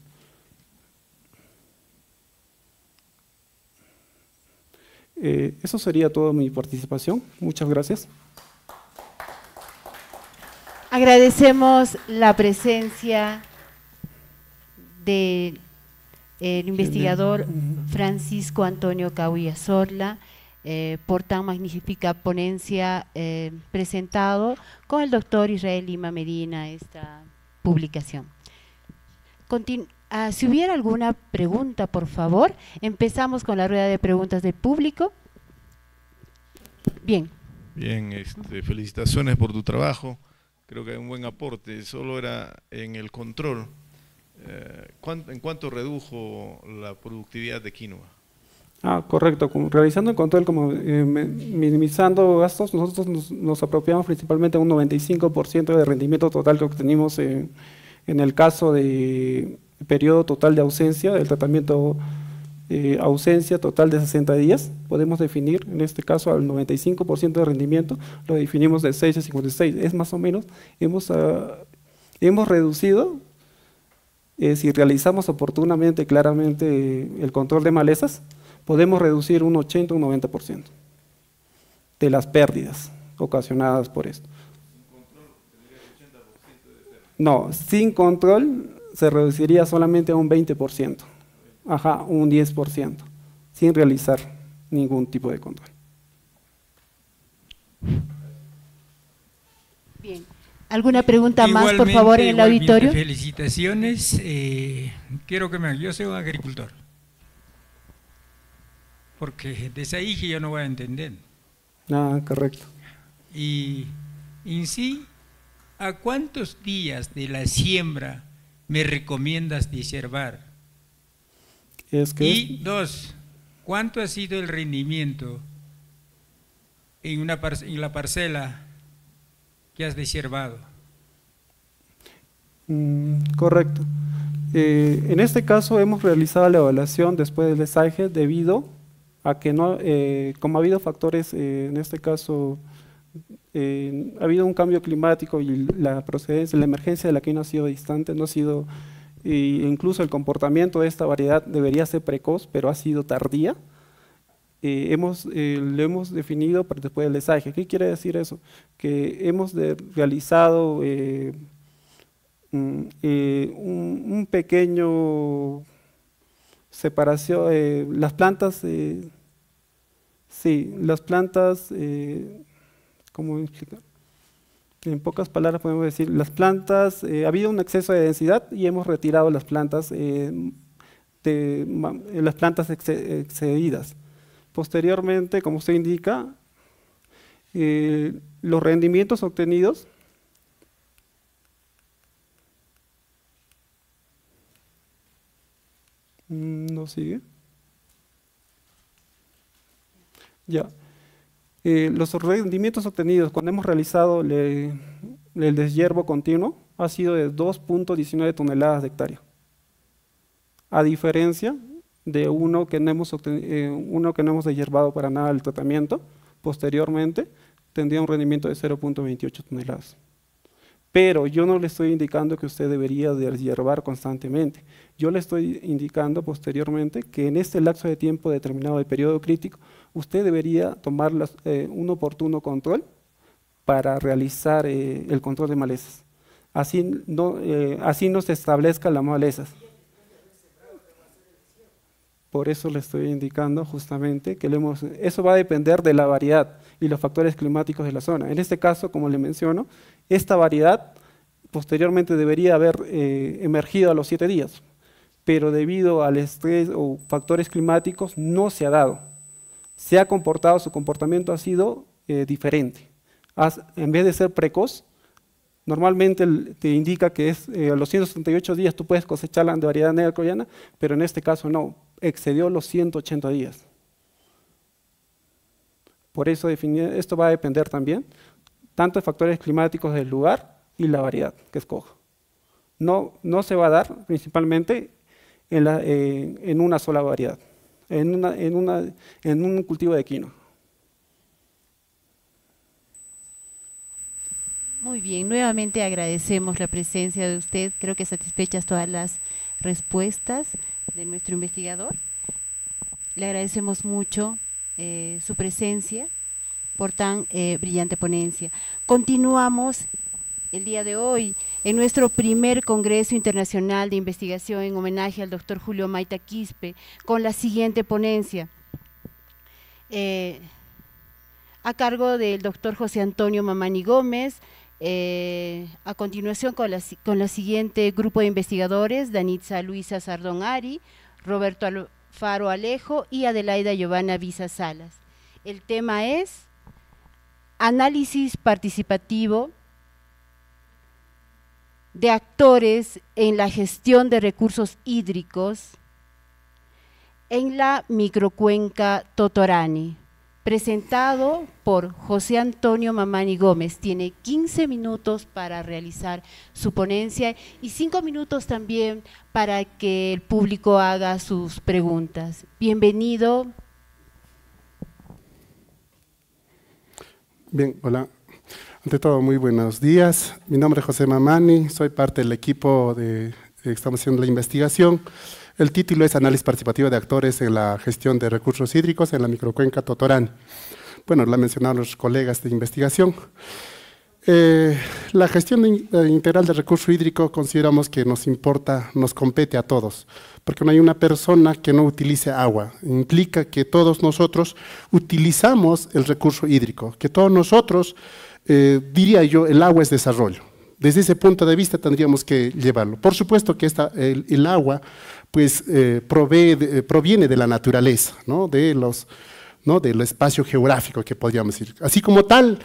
Eh, eso sería toda mi participación. Muchas gracias. Agradecemos la presencia del investigador Francisco Antonio Cahuilla Sorla eh, por tan magnífica ponencia eh, presentado con el doctor Israel Lima Medina esta publicación. Ah, si hubiera alguna pregunta, por favor, empezamos con la rueda de preguntas del público. Bien. Bien, este, felicitaciones por tu trabajo. Creo que hay un buen aporte. Solo era en el control. Eh, ¿En cuánto redujo la productividad de quinoa? Ah, correcto. realizando el control, como eh, minimizando gastos, nosotros nos, apropiamos principalmente un 95% de rendimiento total que obtenimos en el caso de periodo total de ausencia, del tratamiento eh, ausencia total de 60 días, podemos definir en este caso al 95% de rendimiento, lo definimos de 6 a 56, es más o menos, hemos, ah, hemos reducido, eh, si realizamos oportunamente, claramente, el control de malezas, podemos reducir un 80 o un 90% de las pérdidas ocasionadas por esto. Sin control, tendría 80 de no, sin control se reduciría solamente a un 20%, ajá, un 10%, sin realizar ningún tipo de control. Bien. ¿Alguna pregunta más, por favor, en el auditorio? Felicitaciones. Eh, quiero que me... Yo soy un agricultor. Porque de esa hija yo no voy a entender. Ah, correcto. Y en sí, ¿a cuántos días de la siembra me recomiendas diservar? Es que y dos, ¿cuánto ha sido el rendimiento en, una en la parcela que has diservado? Mm, correcto. Eh, en este caso hemos realizado la evaluación después del desaje debido a que no, eh, como ha habido factores, eh, en este caso, ha habido un cambio climático y la procedencia, la emergencia de la que no ha sido distante, no ha sido, incluso el comportamiento de esta variedad debería ser precoz, pero ha sido tardía. Eh, hemos, eh, lo hemos definido después del desaje ¿Qué quiere decir eso? Que hemos realizado eh, mm, un, un, pequeño separación, las plantas, sí, las plantas ¿Cómo explicar? En pocas palabras podemos decir, las plantas, eh, ha habido un exceso de densidad y hemos retirado las plantas, eh, eh, las plantas excedidas. Posteriormente, como usted indica, los rendimientos obtenidos mm, ¿No sigue? Ya. Eh, los rendimientos obtenidos cuando hemos realizado el deshierbo continuo ha sido de 2.19 toneladas de hectárea, a diferencia de uno que no hemos, eh, uno que no hemos deshiervado para nada el tratamiento, posteriormente tendría un rendimiento de 0.28 toneladas. Pero yo no le estoy indicando que usted debería deshiervar constantemente. Yo le estoy indicando posteriormente que en este lapso de tiempo determinado del periodo crítico, usted debería tomar eh, un oportuno control para realizar eh, el control de malezas. Así no, eh, así no se establezcan las malezas. Por eso le estoy indicando justamente que eso va a depender de la variedad y los factores climáticos de la zona. En este caso, como le menciono, esta variedad posteriormente debería haber emergido a los siete días, pero debido al estrés o factores climáticos no se ha dado se ha comportado, su comportamiento ha sido eh, diferente. en vez de ser precoz, normalmente te indica que es eh, a los 178 días tú puedes cosechar la variedad negra pero en este caso no, excedió los 180 días. Por eso esto va a depender también tanto de factores climáticos del lugar y la variedad que escoja. No, no se va a dar principalmente en eh, una sola variedad en, en, un cultivo de quinoa. Muy bien, nuevamente agradecemos la presencia de usted. Creo que satisfechas todas las respuestas de nuestro investigador. Le agradecemos mucho eh, su presencia por tan eh, brillante ponencia. Continuamos el día de hoy en nuestro primer Congreso Internacional de Investigación en homenaje al doctor Julio Maita Quispe con la siguiente ponencia eh, a cargo del doctor José Antonio Mamani Gómez. Eh, a continuación con la, siguiente grupo de investigadores, Danitza Luisa Sardón Ari, Roberto Alfaro Alejo y Adelaida Giovanna Visa Salas. El tema es análisis participativo de actores en la gestión de recursos hídricos en la microcuenca Totorani, presentado por José Antonio Mamani Gómez. Tiene 15 minutos para realizar su ponencia y 5 minutos también para que el público haga sus preguntas. Bienvenido. Bien, hola. Ante todo, muy buenos días. Mi nombre es José Mamani, soy parte del equipo de eh, estamos haciendo la investigación. El título es Análisis participativo de actores en la gestión de recursos hídricos en la microcuenca Totorán. Bueno, lo han mencionado los colegas de investigación. Eh, la gestión eh, integral del recurso hídrico consideramos que nos importa, nos compete a todos, porque no hay una persona que no utilice agua. Implica que todos nosotros utilizamos el recurso hídrico, que todos nosotros eh, diría yo, el agua es desarrollo. Desde ese punto de vista tendríamos que llevarlo. Por supuesto que esta, el, agua pues, eh, eh, proviene de la naturaleza, de los, ¿no? del espacio geográfico que podríamos decir. Así como tal,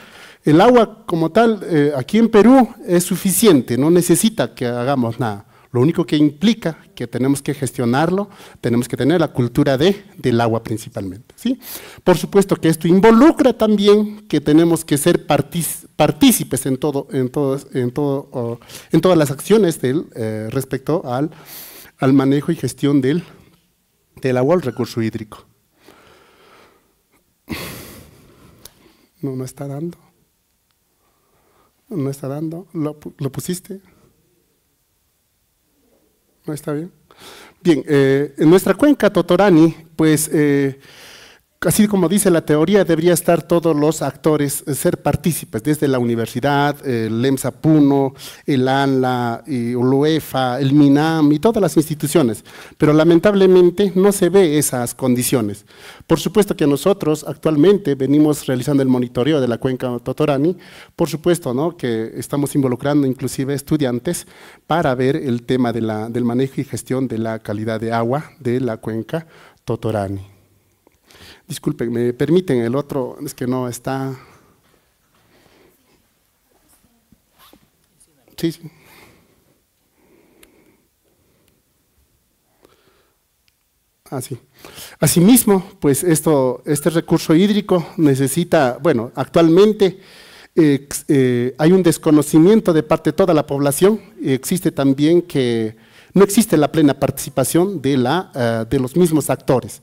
el agua como tal aquí en Perú es suficiente, no necesita que hagamos nada. Lo único que implica que tenemos que gestionarlo, tenemos que tener la cultura de, del agua principalmente. ¿sí? Por supuesto que esto involucra también que tenemos que ser partícipes en, todo, en, en, todo, en todas las acciones del, eh, respecto al, manejo y gestión del, agua, el recurso hídrico. No, no está dando. No está dando. ¿Lo, lo pusiste? ¿No está bien? Bien, eh, en nuestra cuenca Totorani, pues eh, así como dice la teoría, debería estar todos los actores, eh, ser partícipes, desde la universidad, el EMSA Puno, el ANLA, el UEFA, el MINAM y todas las instituciones. Pero lamentablemente no se ve esas condiciones. Por supuesto que nosotros actualmente venimos realizando el monitoreo de la cuenca Totorani, por supuesto ¿no? que estamos involucrando inclusive estudiantes para ver el tema del manejo y gestión de la calidad de agua de la cuenca Totorani. Disculpen, ¿me permiten el otro? Es que no está. Sí, sí. Así. Ah, Asimismo, pues esto, este recurso hídrico necesita, bueno, actualmente eh, hay un desconocimiento de parte de toda la población, existe también que no existe la plena participación de, la, eh, de los mismos actores.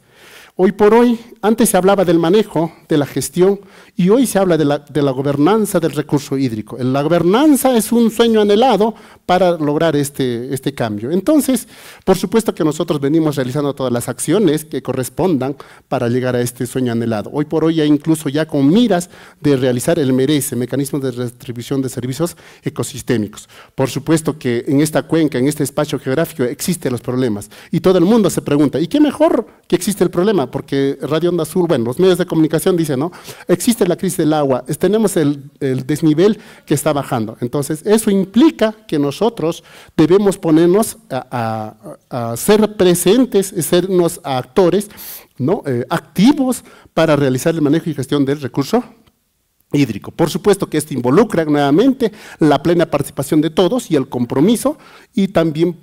Hoy por hoy, antes se hablaba del manejo, de la gestión, y hoy se habla de la, gobernanza del recurso hídrico. La gobernanza es un sueño anhelado para lograr este, este cambio. Entonces, por supuesto que nosotros venimos realizando todas las acciones que correspondan para llegar a este sueño anhelado. Hoy por hoy, ya incluso ya con miras de realizar el MERECE, Mecanismo de Retribución de Servicios Ecosistémicos. Por supuesto que en esta cuenca, en este espacio geográfico, existen los problemas. Y todo el mundo se pregunta, ¿y qué mejor que existe el problema? porque Radio Onda Sur, bueno, los medios de comunicación dicen, ¿no? Existe la crisis del agua, tenemos el, desnivel que está bajando. Entonces, eso implica que nosotros debemos ponernos a, ser presentes, sernos actores, ¿no? Eh, activos para realizar el manejo y gestión del recurso hídrico. Por supuesto que esto involucra nuevamente la plena participación de todos y el compromiso y también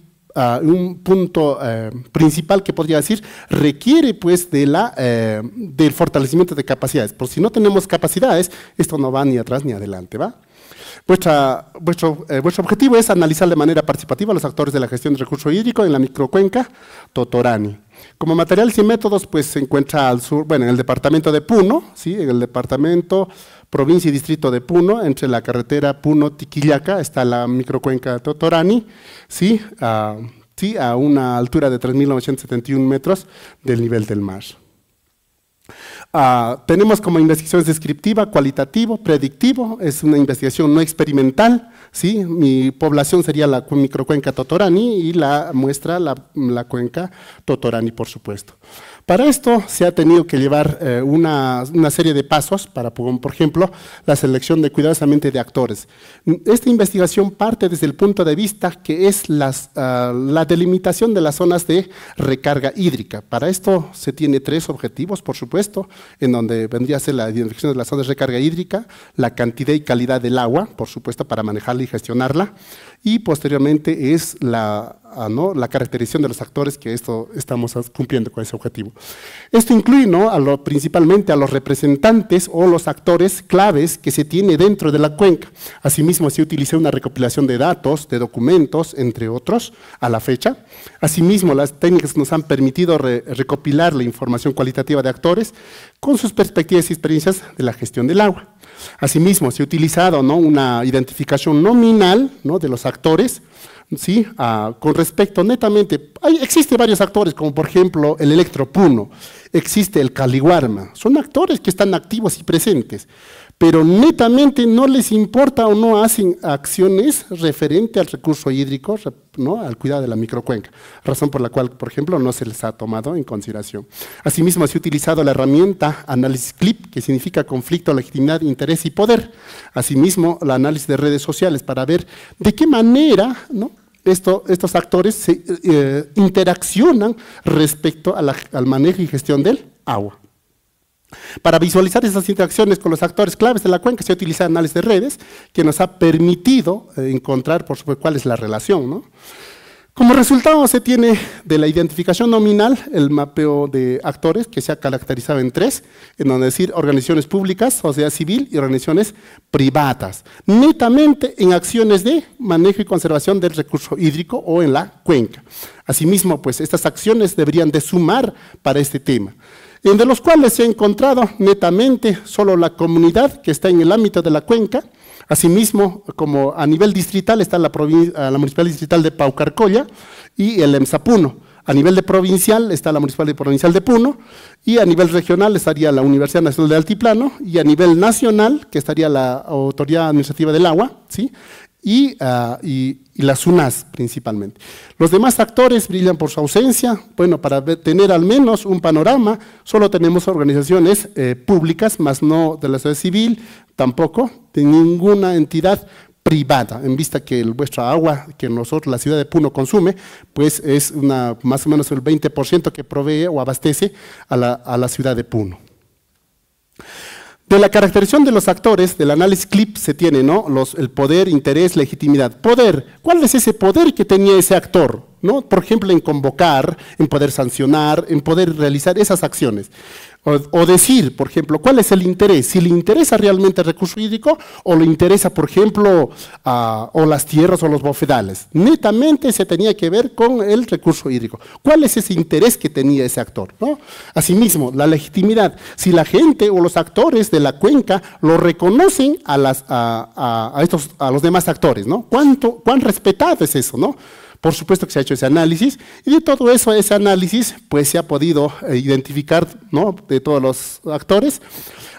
un punto eh, principal que podría decir, requiere pues de la, eh, del fortalecimiento de capacidades. Por si no tenemos capacidades, esto no va ni atrás ni adelante, ¿va? vuestro, eh, vuestro, objetivo es analizar de manera participativa los actores de la gestión de recursos hídricos en la microcuenca Totorani. Como materiales y métodos, pues se encuentra al sur, bueno, en el departamento de Puno, ¿sí? en el departamento, provincia y distrito de Puno, entre la carretera Puno-Tiquillaca, está la microcuenca Totorani, ¿sí? ¿sí? a una altura de 3.971 metros del nivel del mar. Ah, tenemos como investigación descriptiva, cualitativo, predictivo, es una investigación no experimental, ¿sí? mi población sería la microcuenca Totorani y la muestra la cuenca Totorani, por supuesto. Para esto se ha tenido que llevar eh, una, serie de pasos, para, por ejemplo, la selección de cuidadosamente de actores. Esta investigación parte desde el punto de vista que es ah, la delimitación de las zonas de recarga hídrica. Para esto se tiene tres objetivos, por supuesto, en donde vendría a ser la identificación de las zonas de recarga hídrica, la cantidad y calidad del agua, por supuesto, para manejarla y gestionarla, y posteriormente es la la caracterización de los actores que esto estamos cumpliendo con ese objetivo. Esto incluye ¿no? principalmente a los representantes o los actores claves que se tiene dentro de la cuenca. Asimismo, se utiliza una recopilación de datos, de documentos, entre otros, a la fecha. Asimismo, las técnicas nos han permitido recopilar la información cualitativa de actores con sus perspectivas y experiencias de la gestión del agua. Asimismo, se ha utilizado ¿no? una identificación nominal ¿no? de los actores ¿sí? Ah, con respecto netamente, existe varios actores, como por ejemplo el electropuno, existe el caliguarma, son actores que están activos y presentes, pero netamente no les importa o no hacen acciones referente al recurso hídrico, al cuidado de la microcuenca, razón por la cual, por ejemplo, no se les ha tomado en consideración. Asimismo, se ha utilizado la herramienta análisis CLIP, que significa conflicto, legitimidad, interés y poder. Asimismo, el análisis de redes sociales para ver de qué manera ¿no? estos actores se, eh, eh, interaccionan respecto al manejo y gestión del agua. Para visualizar esas interacciones con los actores claves de la cuenca se utiliza análisis de redes que nos ha permitido eh, encontrar por cuál es la relación. Como resultado se tiene de la identificación nominal el mapeo de actores que se ha caracterizado en tres, en donde decir organizaciones públicas, sociedad civil y organizaciones privadas, netamente en acciones de manejo y conservación del recurso hídrico o en la cuenca. Asimismo, pues estas acciones deberían de sumar para este tema De los cuales se ha encontrado netamente solo la comunidad que está en el ámbito de la cuenca, Asimismo, como a nivel distrital está la, la Distrital de Paucarcolla y el Puno. A nivel de provincial está la Municipal Provincial de Puno y a nivel regional estaría la Universidad Nacional de Altiplano y a nivel nacional, que estaría la Autoridad Administrativa del Agua, ¿sí? Y, ah, las UNAS principalmente. Los demás actores brillan por su ausencia. Bueno, para tener al menos un panorama, solo tenemos organizaciones eh, públicas, más no de la sociedad civil, tampoco, ninguna entidad privada, en vista que el, vuestra agua que nosotros, la ciudad de Puno, consume, pues es una, más o menos el 20% que provee o abastece a la, a la ciudad de Puno. De la caracterización de los actores, del análisis clip se tiene, ¿no? Los, el poder, interés, legitimidad. Poder, ¿cuál es ese poder que tenía ese actor? Por ejemplo, en convocar, en poder sancionar, en poder realizar esas acciones. O, decir, por ejemplo, cuál es el interés, si le interesa realmente el recurso hídrico o le interesa, por ejemplo, o las tierras o los bofedales. Netamente se tenía que ver con el recurso hídrico. ¿Cuál es ese interés que tenía ese actor? Asimismo, la legitimidad. Si la gente o los actores de la cuenca lo reconocen a, los demás actores, ¿Cuánto, ¿Cuán respetado es eso? ¿no? Por supuesto que se ha hecho ese análisis y de todo eso, ese análisis, pues se ha podido eh, identificar, ¿no? De todos los actores,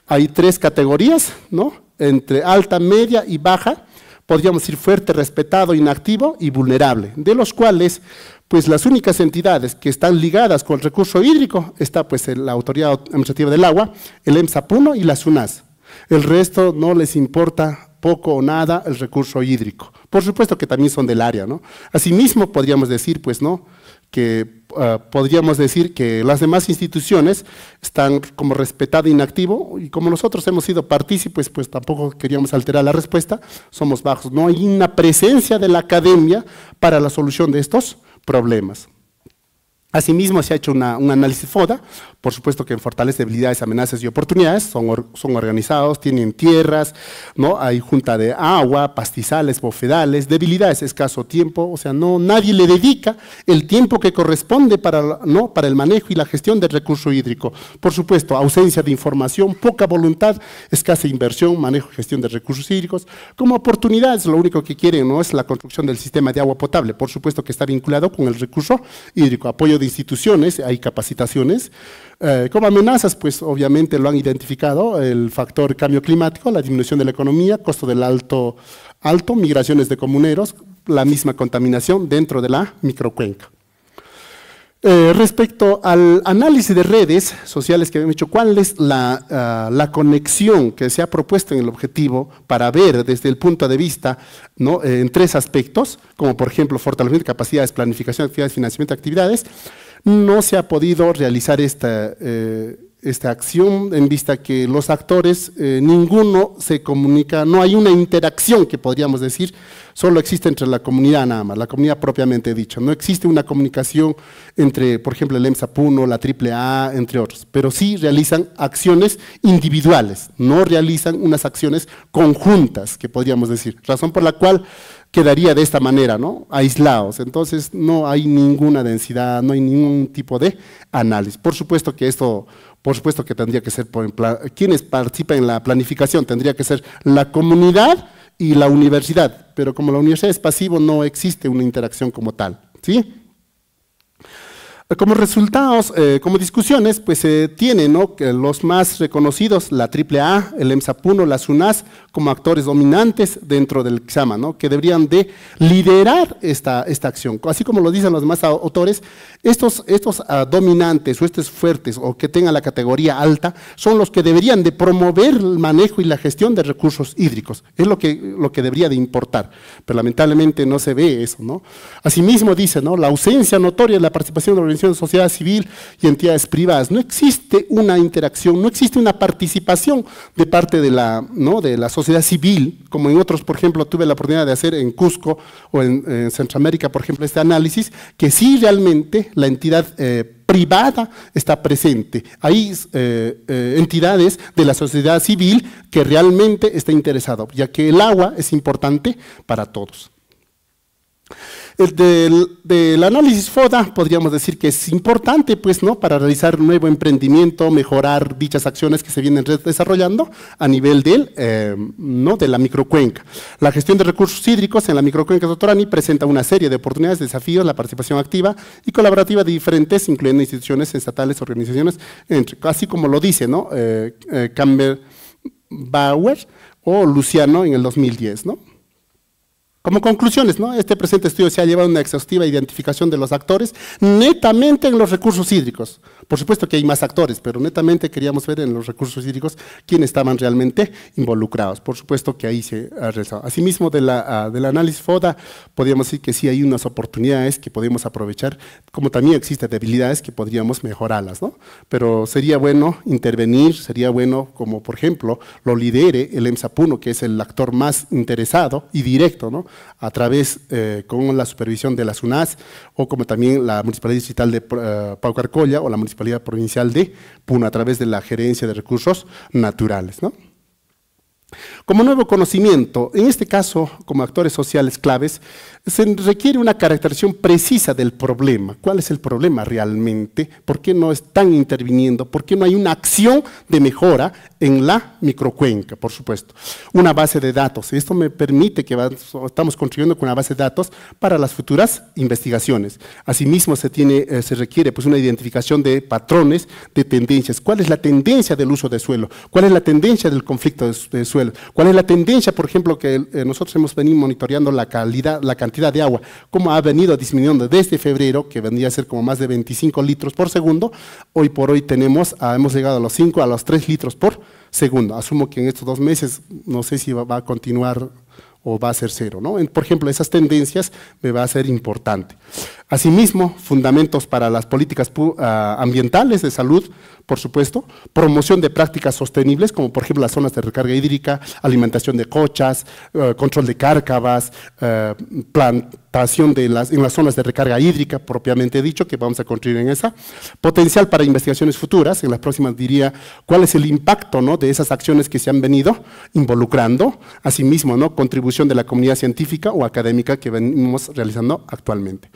hay tres categorías, ¿no? Entre alta, media y baja, podríamos decir fuerte, respetado, inactivo y vulnerable, de los cuales, pues las únicas entidades que están ligadas con el recurso hídrico está pues la Autoridad Administrativa del Agua, el Puno y las SUNAS. El resto no les importa poco o nada el recurso hídrico. Por supuesto que también son del área, ¿no? Asimismo podríamos decir, pues no, que ah, podríamos decir que las demás instituciones están como respetado inactivo y como nosotros hemos sido partícipes, pues tampoco queríamos alterar la respuesta, somos bajos. No hay una presencia de la academia para la solución de estos problemas. Asimismo, se ha hecho un análisis FODA, por supuesto que en fortaleza, debilidades, amenazas y oportunidades, son, organizados, tienen tierras, ¿no? hay junta de agua, pastizales, bofedales, debilidades, escaso tiempo, o sea, no, nadie le dedica el tiempo que corresponde para, ¿no? para el manejo y la gestión del recurso hídrico. Por supuesto, ausencia de información, poca voluntad, escasa inversión, manejo y gestión de recursos hídricos. Como oportunidades, lo único que quieren ¿no? es la construcción del sistema de agua potable, por supuesto que está vinculado con el recurso hídrico, apoyo de instituciones, hay capacitaciones. Eh, como amenazas, pues obviamente lo han identificado, el factor cambio climático, la disminución de la economía, costo del alto, alto migraciones de comuneros, la misma contaminación dentro de la microcuenca. Eh, respecto al análisis de redes sociales que habíamos hecho, ¿cuál es ah, la, conexión que se ha propuesto en el objetivo para ver desde el punto de vista ¿no? Eh, en tres aspectos, como por ejemplo fortalecimiento de capacidades, planificación de actividades, financiamiento de actividades? No se ha podido realizar esta... Eh, esta acción en vista que los actores, eh, ninguno se comunica, no hay una interacción que podríamos decir, solo existe entre la comunidad nada más, la comunidad propiamente dicha. No existe una comunicación entre, por ejemplo, el EMSA Puno, la AAA, entre otros, pero sí realizan acciones individuales, no realizan unas acciones conjuntas, que podríamos decir, razón por la cual quedaría de esta manera, ¿no? aislados. Entonces no hay ninguna densidad, no hay ningún tipo de análisis. Por supuesto que esto por supuesto que tendría que ser quienes participan en la planificación, tendría que ser la comunidad y la universidad, pero como la universidad es pasivo no existe una interacción como tal, ¿sí? Como resultados, eh, como discusiones, pues se eh, tienen los más reconocidos, la AAA, el EMSAPUNO, las UNAS, como actores dominantes dentro del examen, ¿no? que deberían de liderar esta, esta acción. Así como lo dicen los demás autores, estos, estos ah, dominantes o estos fuertes o que tengan la categoría alta son los que deberían de promover el manejo y la gestión de recursos hídricos. Es lo que, lo que debería de importar, pero lamentablemente no se ve eso. ¿no? Asimismo dice, ¿no? la ausencia notoria de la participación de Organización de sociedad civil y entidades privadas. No existe una interacción, no existe una participación de parte de la, ¿no? de la sociedad civil, como en otros, por ejemplo, tuve la oportunidad de hacer en Cusco o en, en Centroamérica, por ejemplo, este análisis, que sí realmente la entidad eh, privada está presente. Hay eh, eh, entidades de la sociedad civil que realmente está interesado, ya que el agua es importante para todos. Eh, del, del, análisis FODA podríamos decir que es importante, pues, ¿no? Para realizar nuevo emprendimiento, mejorar dichas acciones que se vienen desarrollando a nivel del, em, ¿no? de la microcuenca. La gestión de recursos hídricos en la microcuenca de Torani presenta una serie de oportunidades, desafíos, la participación activa y colaborativa de diferentes, incluyendo instituciones estatales, organizaciones, entre, así como lo dice, ¿no? Eh, eh, Campbell Bauer o Luciano en el 2010, ¿no? Como conclusiones, este presente estudio se ha llevado a una exhaustiva identificación de los actores netamente en los recursos hídricos, por supuesto que hay más actores, pero netamente queríamos ver en los recursos hídricos quiénes estaban realmente involucrados. Por supuesto que ahí se ha realizado. Asimismo, de la, ah, del análisis FODA, podríamos decir que sí hay unas oportunidades que podemos aprovechar, como también existen debilidades que podríamos mejorarlas, ¿no? Pero sería bueno intervenir, sería bueno, como por ejemplo, lo lidere el EMSA que es el actor más interesado y directo, ¿no? A través, eh, con la supervisión de las UNAS, o como también la Municipalidad Digital de eh, Pau Paucarcolla o la Municipalidad Provincial de Puno a través de la Gerencia de Recursos Naturales. Como nuevo conocimiento, en este caso, como actores sociales claves, se requiere una caracterización precisa del problema. ¿Cuál es el problema realmente? ¿Por qué no están interviniendo? ¿Por qué no hay una acción de mejora en la microcuenca, por supuesto? Una base de datos. Esto me permite que estamos construyendo con una base de datos para las futuras investigaciones. Asimismo, eh, se, requiere pues, una identificación de patrones, de tendencias. ¿Cuál es la tendencia del uso de suelo? ¿Cuál es la tendencia del conflicto de, suelo? ¿Cuál es la tendencia, por ejemplo, que eh, nosotros hemos venido monitoreando la calidad, la cantidad cantidad de agua, como ha venido disminuyendo desde febrero, que vendría a ser como más de 25 litros por segundo, hoy por hoy tenemos, ah, hemos llegado a los 5, a los 3 litros por segundo. Asumo que en estos dos meses, no sé si va a continuar o va a ser cero. ¿no? Por ejemplo, esas tendencias me va a ser importante. Asimismo, fundamentos para las políticas ah, ambientales de salud, por supuesto, promoción de prácticas sostenibles, como por ejemplo las zonas de recarga hídrica, alimentación de cochas, ah, control de cárcavas, ah, plantación de las, en las zonas de recarga hídrica, propiamente dicho, que vamos a construir en esa. Potencial para investigaciones futuras, en las próximas diría cuál es el impacto ¿no? de esas acciones que se han venido involucrando. Asimismo, ¿no? contribución de la comunidad científica o académica que venimos realizando actualmente.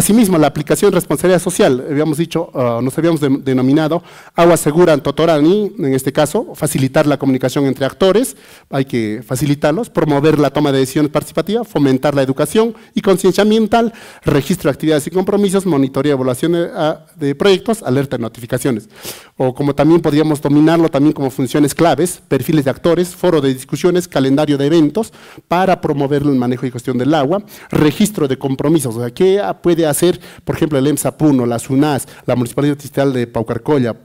Asimismo, la aplicación de responsabilidad social, habíamos dicho, ah, nos habíamos denominado agua segura en Totorani, en este caso, facilitar la comunicación entre actores, hay que facilitarlos, promover la toma de decisiones participativa, fomentar la educación y conciencia ambiental, registro de actividades y compromisos, monitoreo y evaluación de, ah, proyectos, alerta y notificaciones. O como también podríamos dominarlo también como funciones claves, perfiles de actores, foro de discusiones, calendario de eventos para promover el manejo y gestión del agua, registro de compromisos, o sea, ¿qué puede hacer, por ejemplo, el EMSA Puno, la SUNAS, la Municipalidad Distrital de Paucarcoya,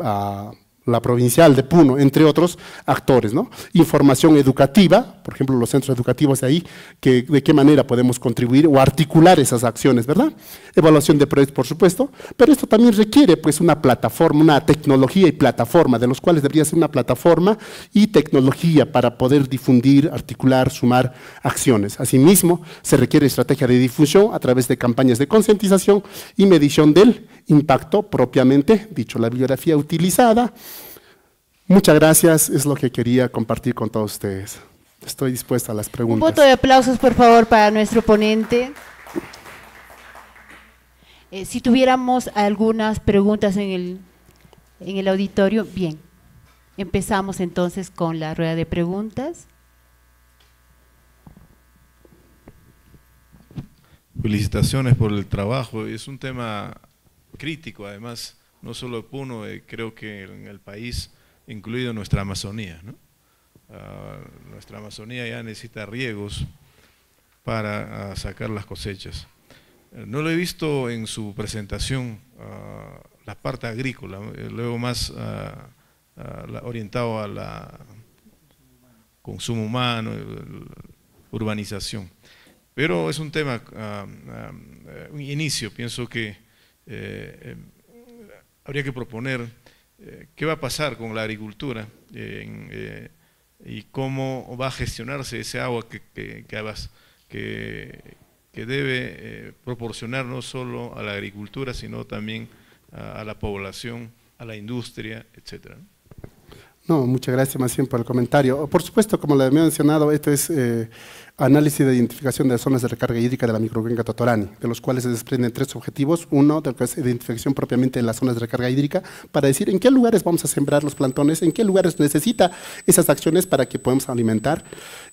la provincial de Puno, entre otros actores. Información educativa, por ejemplo, los centros educativos de ahí, que, de qué manera podemos contribuir o articular esas acciones, ¿verdad? Evaluación de proyectos, por supuesto, pero esto también requiere pues una plataforma, una tecnología y plataforma, de los cuales debería ser una plataforma y tecnología para poder difundir, articular, sumar acciones. Asimismo, se requiere estrategia de difusión a través de campañas de concientización y medición del impacto propiamente dicho, la bibliografía utilizada, Muchas gracias, es lo que quería compartir con todos ustedes. Estoy dispuesta a las preguntas. Un voto de aplausos, por favor, para nuestro ponente. Eh, si tuviéramos algunas preguntas en el, en el auditorio, bien. Empezamos entonces con la rueda de preguntas. Felicitaciones por el trabajo. Es un tema crítico, además, no solo de Puno, eh, creo que en el país incluido nuestra Amazonía. Ah, nuestra Amazonía ya necesita riegos para ah, sacar las cosechas. Eh, no lo he visto en su presentación ah, la parte agrícola, eh, luego más orientado a la consumo humano, urbanización. Pero es un tema, eh, un inicio, pienso que habría que proponer eh, qué va a pasar con la agricultura eh, eh, y cómo va a gestionarse ese agua que, que, que, que debe proporcionar no solo a la agricultura, sino también a, la población, a la industria, etcétera. No, muchas gracias más por el comentario. Por supuesto, como le había mencionado, esto es Análisis de identificación de zonas de recarga hídrica de la microcuenca Totorani, de los cuales se desprenden tres objetivos. Uno, de identificación propiamente de las zonas de recarga hídrica, para decir en qué lugares vamos a sembrar los plantones, en qué lugares necesita esas acciones para que podamos alimentar.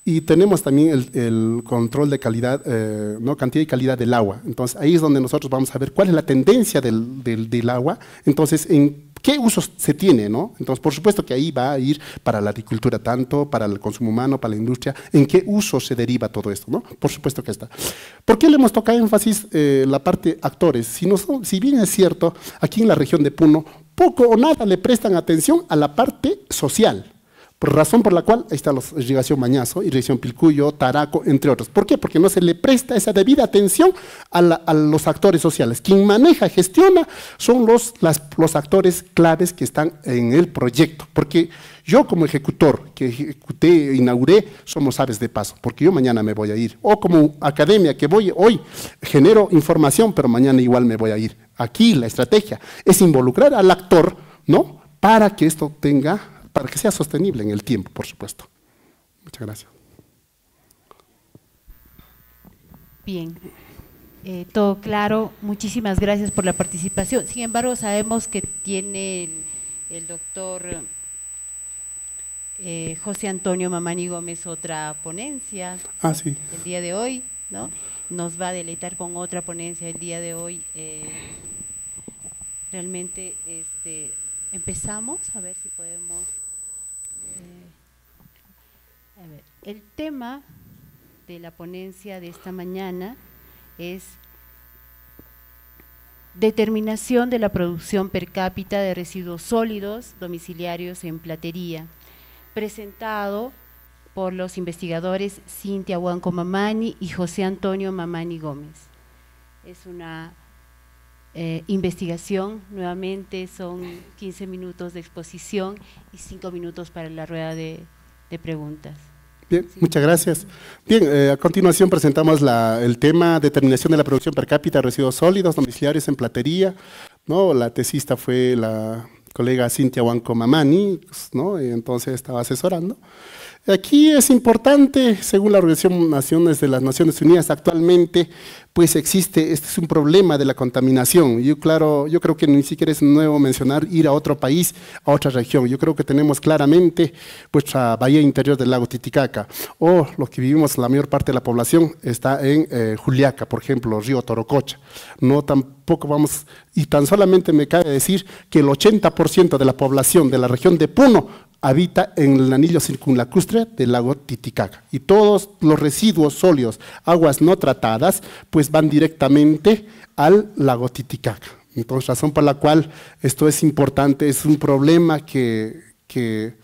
Y tenemos también el, control de calidad, eh, ¿no? cantidad y calidad del agua. Entonces, ahí es donde nosotros vamos a ver cuál es la tendencia del, del, del agua. Entonces, en qué usos se tiene, ¿no? Entonces, por supuesto que ahí va a ir para la agricultura tanto, para el consumo humano, para la industria, en qué uso se deriva todo esto, ¿no? Por supuesto que está. ¿Por qué le hemos tocado énfasis eh, la parte actores? si bien es cierto, aquí en la región de Puno, poco o nada le prestan atención a la parte social, por razón por la cual, está la irrigación Mañazo, irrigación Pilcuyo, Taraco, entre otros. ¿Por qué? Porque no se le presta esa debida atención a, los actores sociales. Quien maneja, gestiona, son los, los actores claves que están en el proyecto. Porque yo como ejecutor, que ejecuté, e inauguré, somos aves de paso, porque yo mañana me voy a ir. O como academia que voy hoy, genero información, pero mañana igual me voy a ir. Aquí la estrategia es involucrar al actor, ¿no? Para que esto tenga para que sea sostenible en el tiempo, por supuesto. Muchas gracias. Bien, eh, todo claro. Muchísimas gracias por la participación. Sin embargo, sabemos que tiene el, doctor eh, José Antonio Mamani Gómez otra ponencia ah, el día de hoy, ¿no? Nos va a deleitar con otra ponencia el día de hoy. Eh, realmente, este, empezamos a ver. El tema de la ponencia de esta mañana es determinación de la producción per cápita de residuos sólidos domiciliarios en platería, presentado por los investigadores Cintia Huanco Mamani y José Antonio Mamani Gómez. Es una eh, investigación, nuevamente son 15 minutos de exposición y 5 minutos para la rueda de preguntas muchas gracias. Bien, eh, a continuación presentamos la, el tema determinación de la producción per cápita de residuos sólidos domiciliarios en platería. ¿no? La tesista fue la colega Cintia Huanco Mamani, pues, ¿no? entonces estaba asesorando. Aquí es importante, según la Organización Naciones de las Naciones Unidas, actualmente pues existe, este es un problema de la contaminación. Yo, claro, yo creo que ni siquiera es nuevo mencionar ir a otro país, a otra región. Yo creo que tenemos claramente nuestra bahía interior del lago Titicaca, o lo que vivimos la mayor parte de la población está en eh, Juliaca, por ejemplo, río Torococha. No tampoco vamos, y tan solamente me cabe decir que el 80% de la población de la región de Puno habita en el anillo circunlacustre del lago Titicaca. Y todos los residuos sólidos, aguas no tratadas, pues van directamente al lago Titicaca. Entonces, razón por la cual esto es importante, es un problema que, que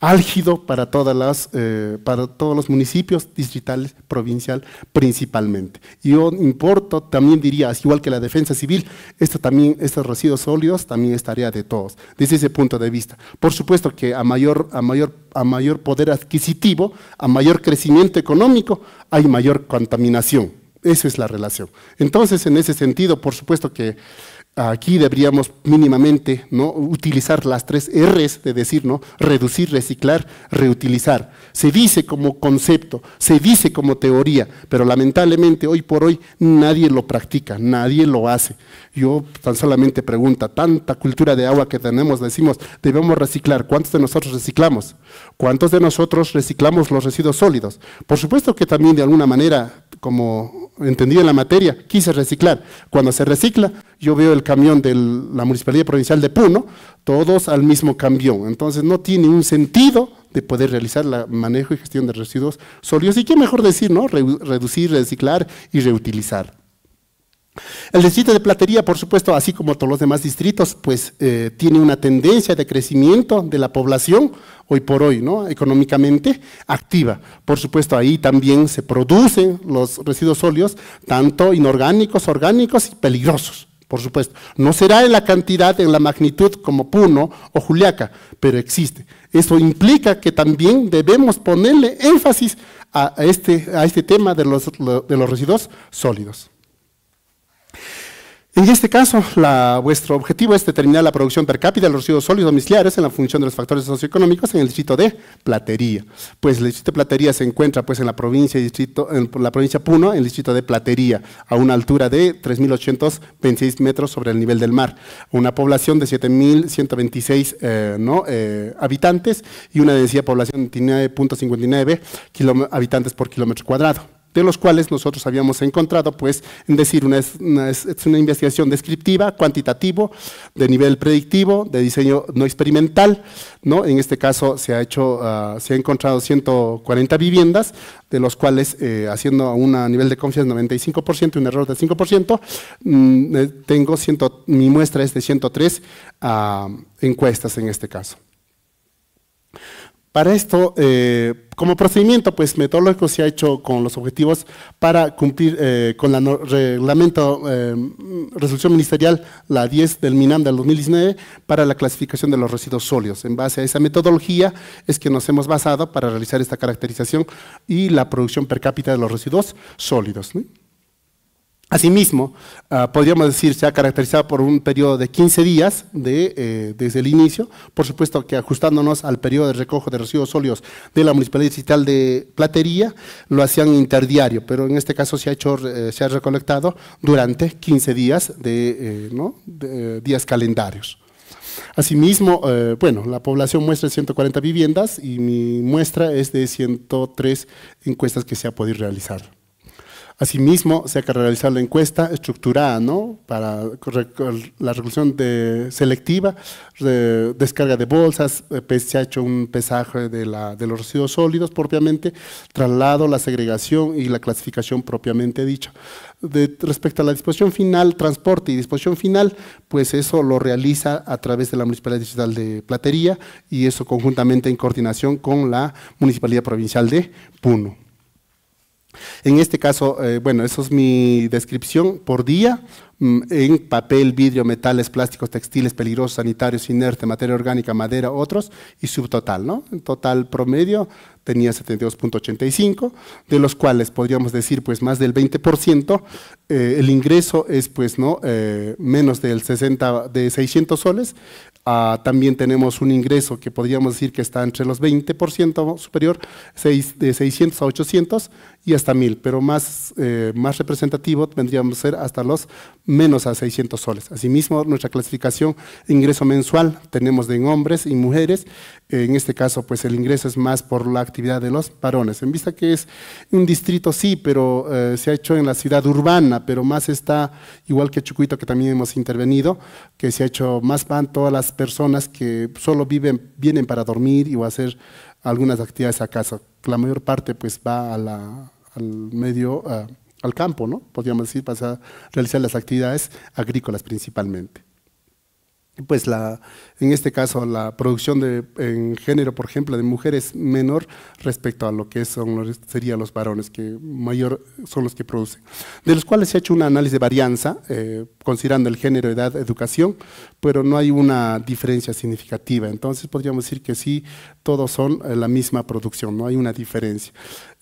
álgido para, todas las, eh, para todos los municipios distritales, provincial principalmente. Y yo importo, también diría, igual que la defensa civil, estos residuos sólidos también es de todos, desde ese punto de vista. Por supuesto que a mayor, a mayor, a mayor poder adquisitivo, a mayor crecimiento económico, hay mayor contaminación. Esa es la relación. Entonces, en ese sentido, por supuesto que Aquí deberíamos mínimamente ¿no? utilizar las tres R's de decir, ¿no? reducir, reciclar, reutilizar. Se dice como concepto, se dice como teoría, pero lamentablemente hoy por hoy nadie lo practica, nadie lo hace. Yo tan solamente pregunta, tanta cultura de agua que tenemos, decimos, debemos reciclar. ¿Cuántos de nosotros reciclamos? ¿Cuántos de nosotros reciclamos los residuos sólidos? Por supuesto que también de alguna manera, como entendí en la materia, quise reciclar. Cuando se recicla, yo veo el camión de la Municipalidad Provincial de Puno, todos al mismo camión. Entonces no tiene un sentido de poder realizar el manejo y gestión de residuos sólidos. Y qué mejor decir, ¿no? Reducir, reciclar y reutilizar. El distrito de Platería, por supuesto, así como todos los demás distritos, pues eh, tiene una tendencia de crecimiento de la población hoy por hoy, ¿no? económicamente activa. Por supuesto, ahí también se producen los residuos sólidos, tanto inorgánicos, orgánicos y peligrosos por supuesto. No será en la cantidad, en la magnitud como Puno o Juliaca, pero existe. Eso implica que también debemos ponerle énfasis a este, a este tema de los, de los residuos sólidos. En este caso, la, vuestro objetivo es determinar la producción per cápita de los residuos sólidos domiciliares en la función de los factores socioeconómicos en el distrito de Platería. Pues el distrito de Platería se encuentra pues, en, la provincia, distrito, en la provincia Puno, en el distrito de Platería, a una altura de 3.826 metros sobre el nivel del mar, una población de 7.126 eh, ¿no? Eh, habitantes y una densidad de población de 9.59 habitantes por kilómetro cuadrado de los cuales nosotros habíamos encontrado, pues, en decir, una, es una, investigación descriptiva, cuantitativo, de nivel predictivo, de diseño no experimental, ¿no? En este caso se ha hecho, ah, se ha encontrado 140 viviendas, de los cuales, eh, haciendo un nivel de confianza 95%, y un error del 5%, mm, eh, tengo mi muestra es de 103 ah, encuestas en este caso. Para esto, eh, como procedimiento pues, metodológico se ha hecho con los objetivos para cumplir eh, con la reglamento, eh, resolución ministerial, la 10 del MINAM del 2019, para la clasificación de los residuos sólidos. En base a esa metodología es que nos hemos basado para realizar esta caracterización y la producción per cápita de los residuos sólidos. Asimismo, ah, podríamos decir, se ha caracterizado por un periodo de 15 días de, eh, desde el inicio, por supuesto que ajustándonos al periodo de recojo de residuos sólidos de la Municipalidad Digital de Platería, lo hacían interdiario, pero en este caso se ha, hecho, eh, se ha recolectado durante 15 días de, eh, días calendarios. Asimismo, bueno, la población muestra 140 viviendas y mi muestra es de 103 encuestas que se ha podido realizar. Asimismo, se ha realizado realizar la encuesta estructurada ¿no? para la reclusión de selectiva, descarga de bolsas, eh, pues, se ha hecho un pesaje de, de, los residuos sólidos propiamente, traslado, la segregación y la clasificación propiamente dicha. respecto a la disposición final, transporte y disposición final, pues eso lo realiza a través de la Municipalidad Digital de Platería y eso conjuntamente en coordinación con la Municipalidad Provincial de Puno. En este caso, eh, bueno, eso es mi descripción por día mm, en papel, vidrio, metales, plásticos, textiles, peligrosos, sanitarios, inerte, materia orgánica, madera, otros, y subtotal. ¿no? En total promedio tenía 72.85, de los cuales podríamos decir pues más del 20%, eh, el ingreso es pues no eh, menos del 60 de 600 soles, Ah, también tenemos un ingreso que podríamos decir que está entre los 20% superior, de 600 a 800 y hasta 1000, pero más, eh, más representativo vendríamos a ser hasta los menos a 600 soles. Asimismo, nuestra clasificación ingreso mensual tenemos de hombres y mujeres. En este caso, pues el ingreso es más por la actividad de los varones. En vista que es un distrito, sí, pero eh, se ha hecho en la ciudad urbana, pero más está, igual que Chucuito, que también hemos intervenido, que se ha hecho más van todas las personas que solo viven, vienen para dormir y o hacer algunas actividades a casa. La mayor parte pues va al medio al campo, ¿no? Podríamos decir, para realizar las actividades agrícolas principalmente pues la, en este caso la producción de, en género, por ejemplo, de mujeres menor respecto a lo que son serían los varones, que mayor son los que producen. De los cuales se ha hecho un análisis de varianza, eh, considerando el género, edad, educación, pero no hay una diferencia significativa. Entonces podríamos decir que sí, todos son eh, la misma producción, no hay una diferencia.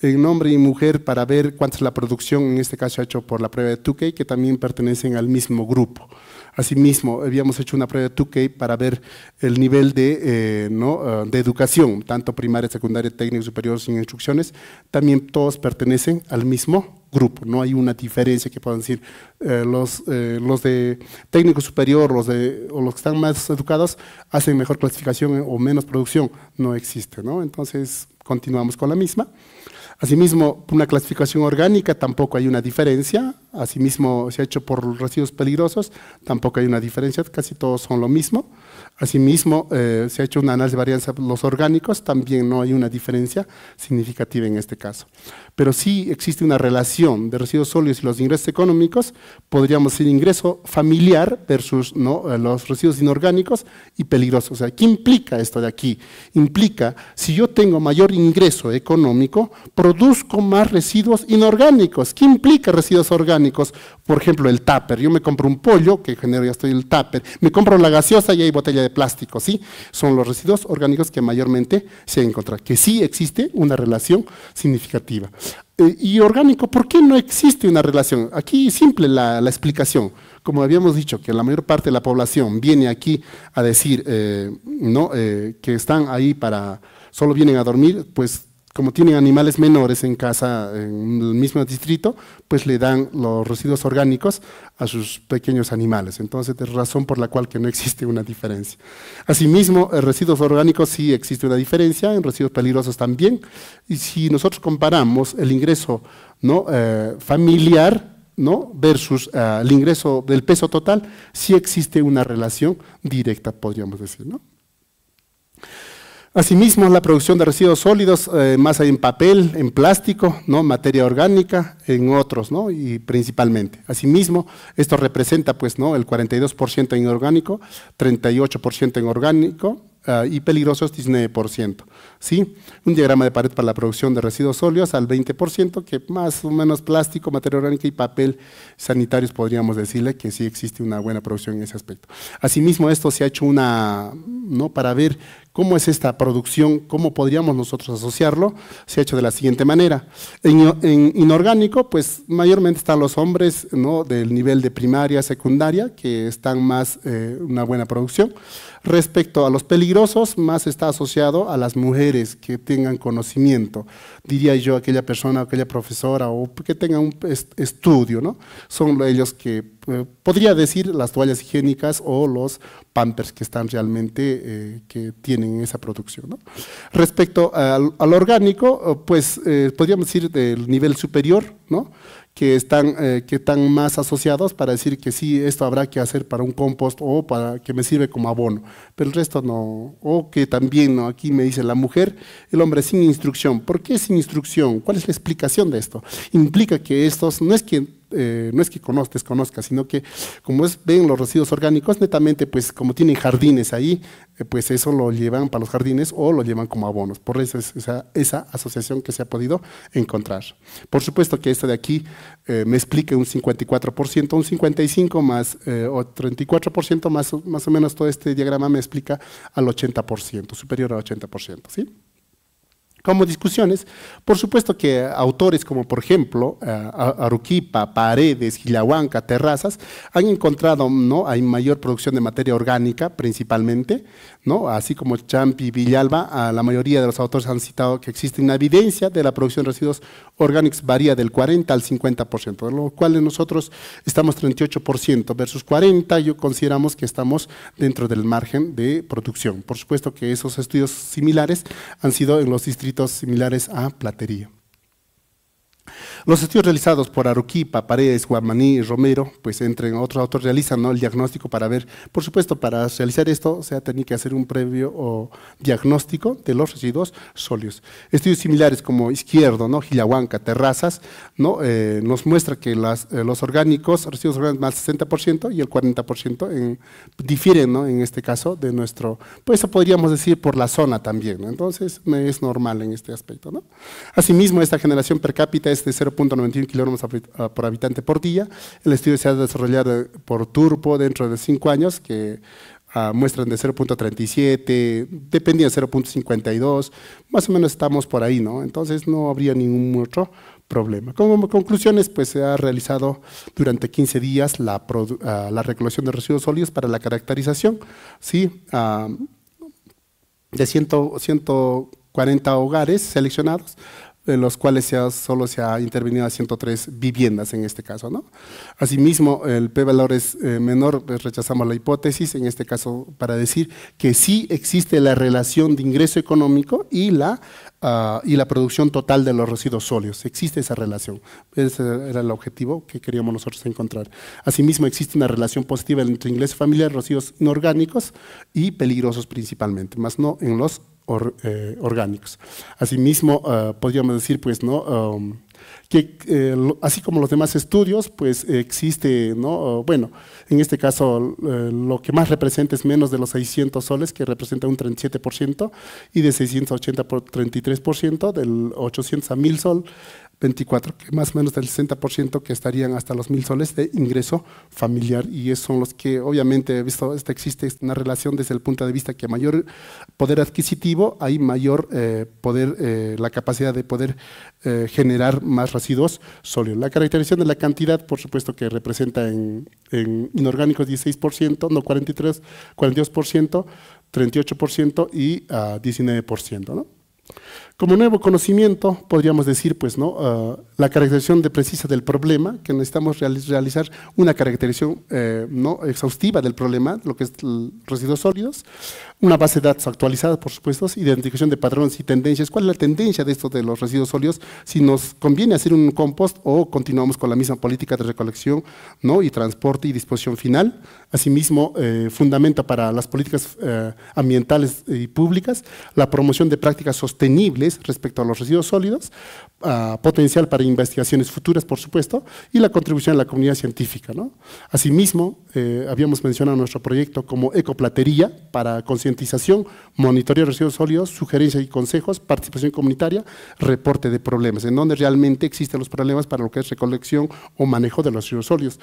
En hombre y mujer, para ver cuánta es la producción, en este caso se ha hecho por la prueba de Tukey, que también pertenecen al mismo grupo. Asimismo, habíamos hecho una prueba de 2K para ver el nivel de, eh, ah, de educación, tanto primaria, secundaria, técnico, superior, sin instrucciones. También todos pertenecen al mismo grupo, no hay una diferencia que puedan decir eh, los, eh, los de técnico superior los de, o los que están más educados hacen mejor clasificación o menos producción, no existe. ¿no? Entonces, continuamos con la misma. Asimismo, una clasificación orgánica tampoco hay una diferencia. Asimismo, se ha hecho por residuos peligrosos, tampoco hay una diferencia, casi todos son lo mismo. Asimismo, eh, se ha hecho un análisis de varianza los orgánicos, también no hay una diferencia significativa en este caso pero sí existe una relación de residuos sólidos y los ingresos económicos, podríamos decir ingreso familiar versus eh, los residuos inorgánicos y peligrosos. O sea, ¿qué implica esto de aquí? Implica, si yo tengo mayor ingreso económico, produzco más residuos inorgánicos. ¿Qué implica residuos orgánicos? Por ejemplo, el tupper. Yo me compro un pollo, que genero ya estoy el tupper, me compro la gaseosa y hay botella de plástico, ¿sí? Son los residuos orgánicos que mayormente se encuentran, que sí existe una relación significativa. Eh, y orgánico, ¿por qué no existe una relación? Aquí simple la, la, explicación. Como habíamos dicho, que la mayor parte de la población viene aquí a decir eh, ¿no? Eh, que están ahí para, solo vienen a dormir, pues como tienen animales menores en casa, en el mismo distrito, pues le dan los residuos orgánicos a sus pequeños animales. Entonces, es razón por la cual que no existe una diferencia. Asimismo, en residuos orgánicos sí existe una diferencia, en residuos peligrosos también. Y si nosotros comparamos el ingreso eh, familiar ¿no? versus eh, el ingreso del peso total, sí existe una relación directa, podríamos decir. ¿no? Asimismo, la producción de residuos sólidos, eh, más en papel, en plástico, ¿no? materia orgánica, en otros, ¿no? y principalmente. Asimismo, esto representa pues, ¿no? el 42% en orgánico, 38% en orgánico ah, y peligrosos 19%. ¿sí? Un diagrama de pared para la producción de residuos sólidos al 20%, que más o menos plástico, materia orgánica y papel sanitarios podríamos decirle que sí existe una buena producción en ese aspecto. Asimismo, esto se ha hecho una, ¿no? para ver ¿Cómo es esta producción? ¿Cómo podríamos nosotros asociarlo? Se ha hecho de la siguiente manera. En, inorgánico, pues mayormente están los hombres del nivel de primaria, secundaria, que están más en eh, una buena producción. Respecto a los peligrosos, más está asociado a las mujeres que tengan conocimiento. Diría yo, aquella persona, aquella profesora o que tenga un estudio, ¿no? Son ellos que eh, podría decir las toallas higiénicas o los pampers que están realmente, eh, que tienen esa producción. Respecto al, orgánico, eh, pues podríamos decir del nivel superior, ¿no? que están, que están más asociados para decir que sí, esto habrá que hacer para un compost o para que me sirve como abono, pero el resto no. O que también aquí me dice la mujer, el hombre sin instrucción. ¿Por qué sin instrucción? ¿Cuál es la explicación de esto? Implica que estos no es que eh, no es que conozca, desconozca, sino que como ven los residuos orgánicos, netamente, pues como tienen jardines ahí, eh, pues eso lo llevan para los jardines o lo llevan como abonos. Por eso esa, asociación que se ha podido encontrar. Por supuesto que esta de aquí eh, me explica un 54%, un 55% más, o 34% más, más o menos todo este diagrama me explica al 80%, superior al 80%, ¿sí? como discusiones. Por supuesto que autores como, por ejemplo, eh, Aruquipa, Paredes, Gilahuanca, Terrazas, han encontrado, ¿no? Hay mayor producción de materia orgánica principalmente, ¿no? Así como Champi y Villalba, la mayoría de los autores han citado que existe una evidencia de la producción de residuos orgánicos varía del 40 al 50%, de lo cual nosotros estamos 38% versus 40, yo consideramos que estamos dentro del margen de producción. Por supuesto que esos estudios similares han sido en los distritos similares a platería. Los estudios realizados por Aruquipa, Paredes, Guamaní y Romero, pues entre otros autores realizan el diagnóstico para ver, por supuesto, para realizar esto se ha tenido que hacer un previo o diagnóstico de los residuos sólidos. Estudios similares como Izquierdo, ¿no? Gilahuanca, Terrazas, ¿no? Eh, nos muestra que las, eh, los orgánicos, residuos orgánicos más 60% y el 40% difieren ¿no? en este caso de nuestro, pues eso podríamos decir por la zona también, ¿no? entonces es normal en este aspecto. ¿no? Asimismo, esta generación per cápita es de 0 0.91 kilogramos ah, por habitante por día. El estudio se ha desarrollado por Turpo dentro de cinco años, que ah, muestran de 0.37, dependía 0.52, más o menos estamos por ahí, ¿no? Entonces no habría ningún otro problema. Como conclusiones, pues se ha realizado durante 15 días ah, la, recolección de residuos sólidos para la caracterización, ¿sí? de 140 hogares seleccionados, en los cuales solo se ha intervenido a 103 viviendas en este caso. ¿no? Asimismo, el p-valor es eh, menor, pues, rechazamos la hipótesis, en este caso para decir que sí existe la relación de ingreso económico y la, ah, y la producción total de los residuos sólidos, existe esa relación, ese era el objetivo que queríamos nosotros encontrar. Asimismo, existe una relación positiva entre ingreso familiar, residuos inorgánicos y peligrosos principalmente, más no en los eh, orgánicos. Asimismo, eh, podríamos decir, pues, ¿no? Um, que eh, así como los demás estudios, pues existe, ¿no? Bueno, en este caso lo que más representa es menos de los 600 soles, que representa un 37%, y de 680 por 33%, del 800 a 1000 sol 24, que más o menos del 60% que estarían hasta los mil soles de ingreso familiar y esos son los que obviamente he visto, esta existe una relación desde el punto de vista que mayor poder adquisitivo hay mayor eh, poder, eh, la capacidad de poder eh, generar más residuos sólidos. La caracterización de la cantidad, por supuesto que representa en, inorgánicos 16%, no 43, 42%, 38% y 19%. Ah, ¿no? Como nuevo conocimiento, podríamos decir, pues, ¿no? Ah, la caracterización de precisa del problema, que necesitamos realizar una caracterización eh, ¿no? exhaustiva del problema, lo que es residuos sólidos, una base de datos actualizada, por supuesto, identificación de patrones y tendencias. ¿Cuál es la tendencia de esto de los residuos sólidos? Si nos conviene hacer un compost o continuamos con la misma política de recolección ¿no? y transporte y disposición final. Asimismo, eh, fundamenta para las políticas eh, ambientales y públicas la promoción de prácticas sostenibles respecto a los residuos sólidos, ah, potencial para investigaciones futuras, por supuesto, y la contribución de la comunidad científica. Asimismo, eh, habíamos mencionado nuestro proyecto como Ecoplatería para concientización, monitoreo de residuos sólidos, sugerencias y consejos, participación comunitaria, reporte de problemas, en donde realmente existen los problemas para lo que es recolección o manejo de los residuos sólidos.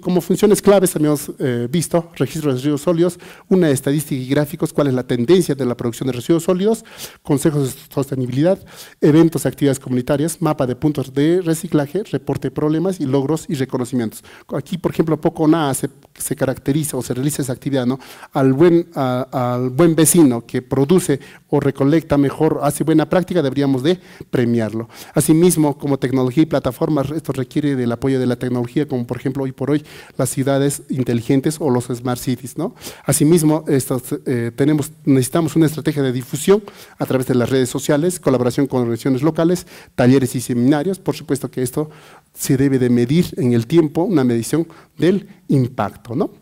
como funciones claves habíamos eh, visto, registro de residuos sólidos, una estadística y gráficos, cuál es la tendencia de la producción de residuos sólidos, consejos sostenibilidad, eventos, actividades comunitarias, mapa de puntos de reciclaje, reporte de problemas y logros y reconocimientos. Aquí, por ejemplo, poco o nada se se caracteriza o se realiza esa actividad, ¿no? Al buen, al buen vecino que produce o recolecta mejor, hace buena práctica, deberíamos de premiarlo. Asimismo, como tecnología y plataformas, esto requiere del apoyo de la tecnología, como por ejemplo hoy por hoy las ciudades inteligentes o los smart cities, ¿no? Asimismo, eh, tenemos, necesitamos una estrategia de difusión a través de las redes sociales, colaboración con organizaciones locales, talleres y seminarios. Por supuesto que esto se debe de medir en el tiempo una medición del impacto. ¿no?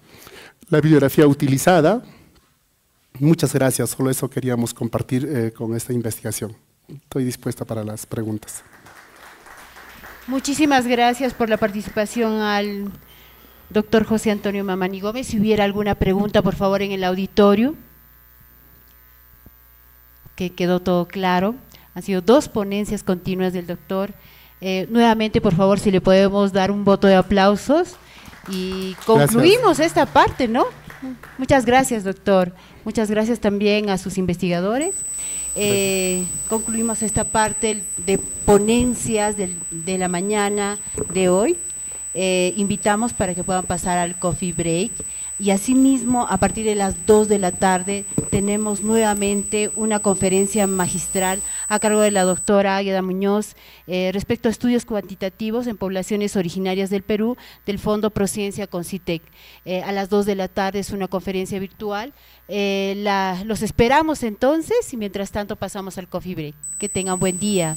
La bibliografía utilizada, muchas gracias, solo eso queríamos compartir eh, con esta investigación. Estoy dispuesta para las preguntas. Muchísimas gracias por la participación al doctor José Antonio Mamani Gómez. Si hubiera alguna pregunta, por favor, en el auditorio, que quedó todo claro. Han sido dos ponencias continuas del doctor. Eh, nuevamente, por favor, si le podemos dar un voto de aplausos y concluimos esta parte, ¿no? Muchas gracias, doctor. Muchas gracias también a sus investigadores. Eh, concluimos esta parte de ponencias de, la mañana de hoy. Eh, invitamos para que puedan pasar al coffee break. Y asimismo, a partir de las 2 de la tarde, tenemos nuevamente una conferencia magistral a cargo de la doctora Águeda Muñoz eh, respecto a estudios cuantitativos en poblaciones originarias del Perú del Fondo Prociencia con CITEC. E eh, a las 2 de la tarde es una conferencia virtual. Eh, los esperamos entonces y mientras tanto pasamos al CoFibre. Que tengan buen día.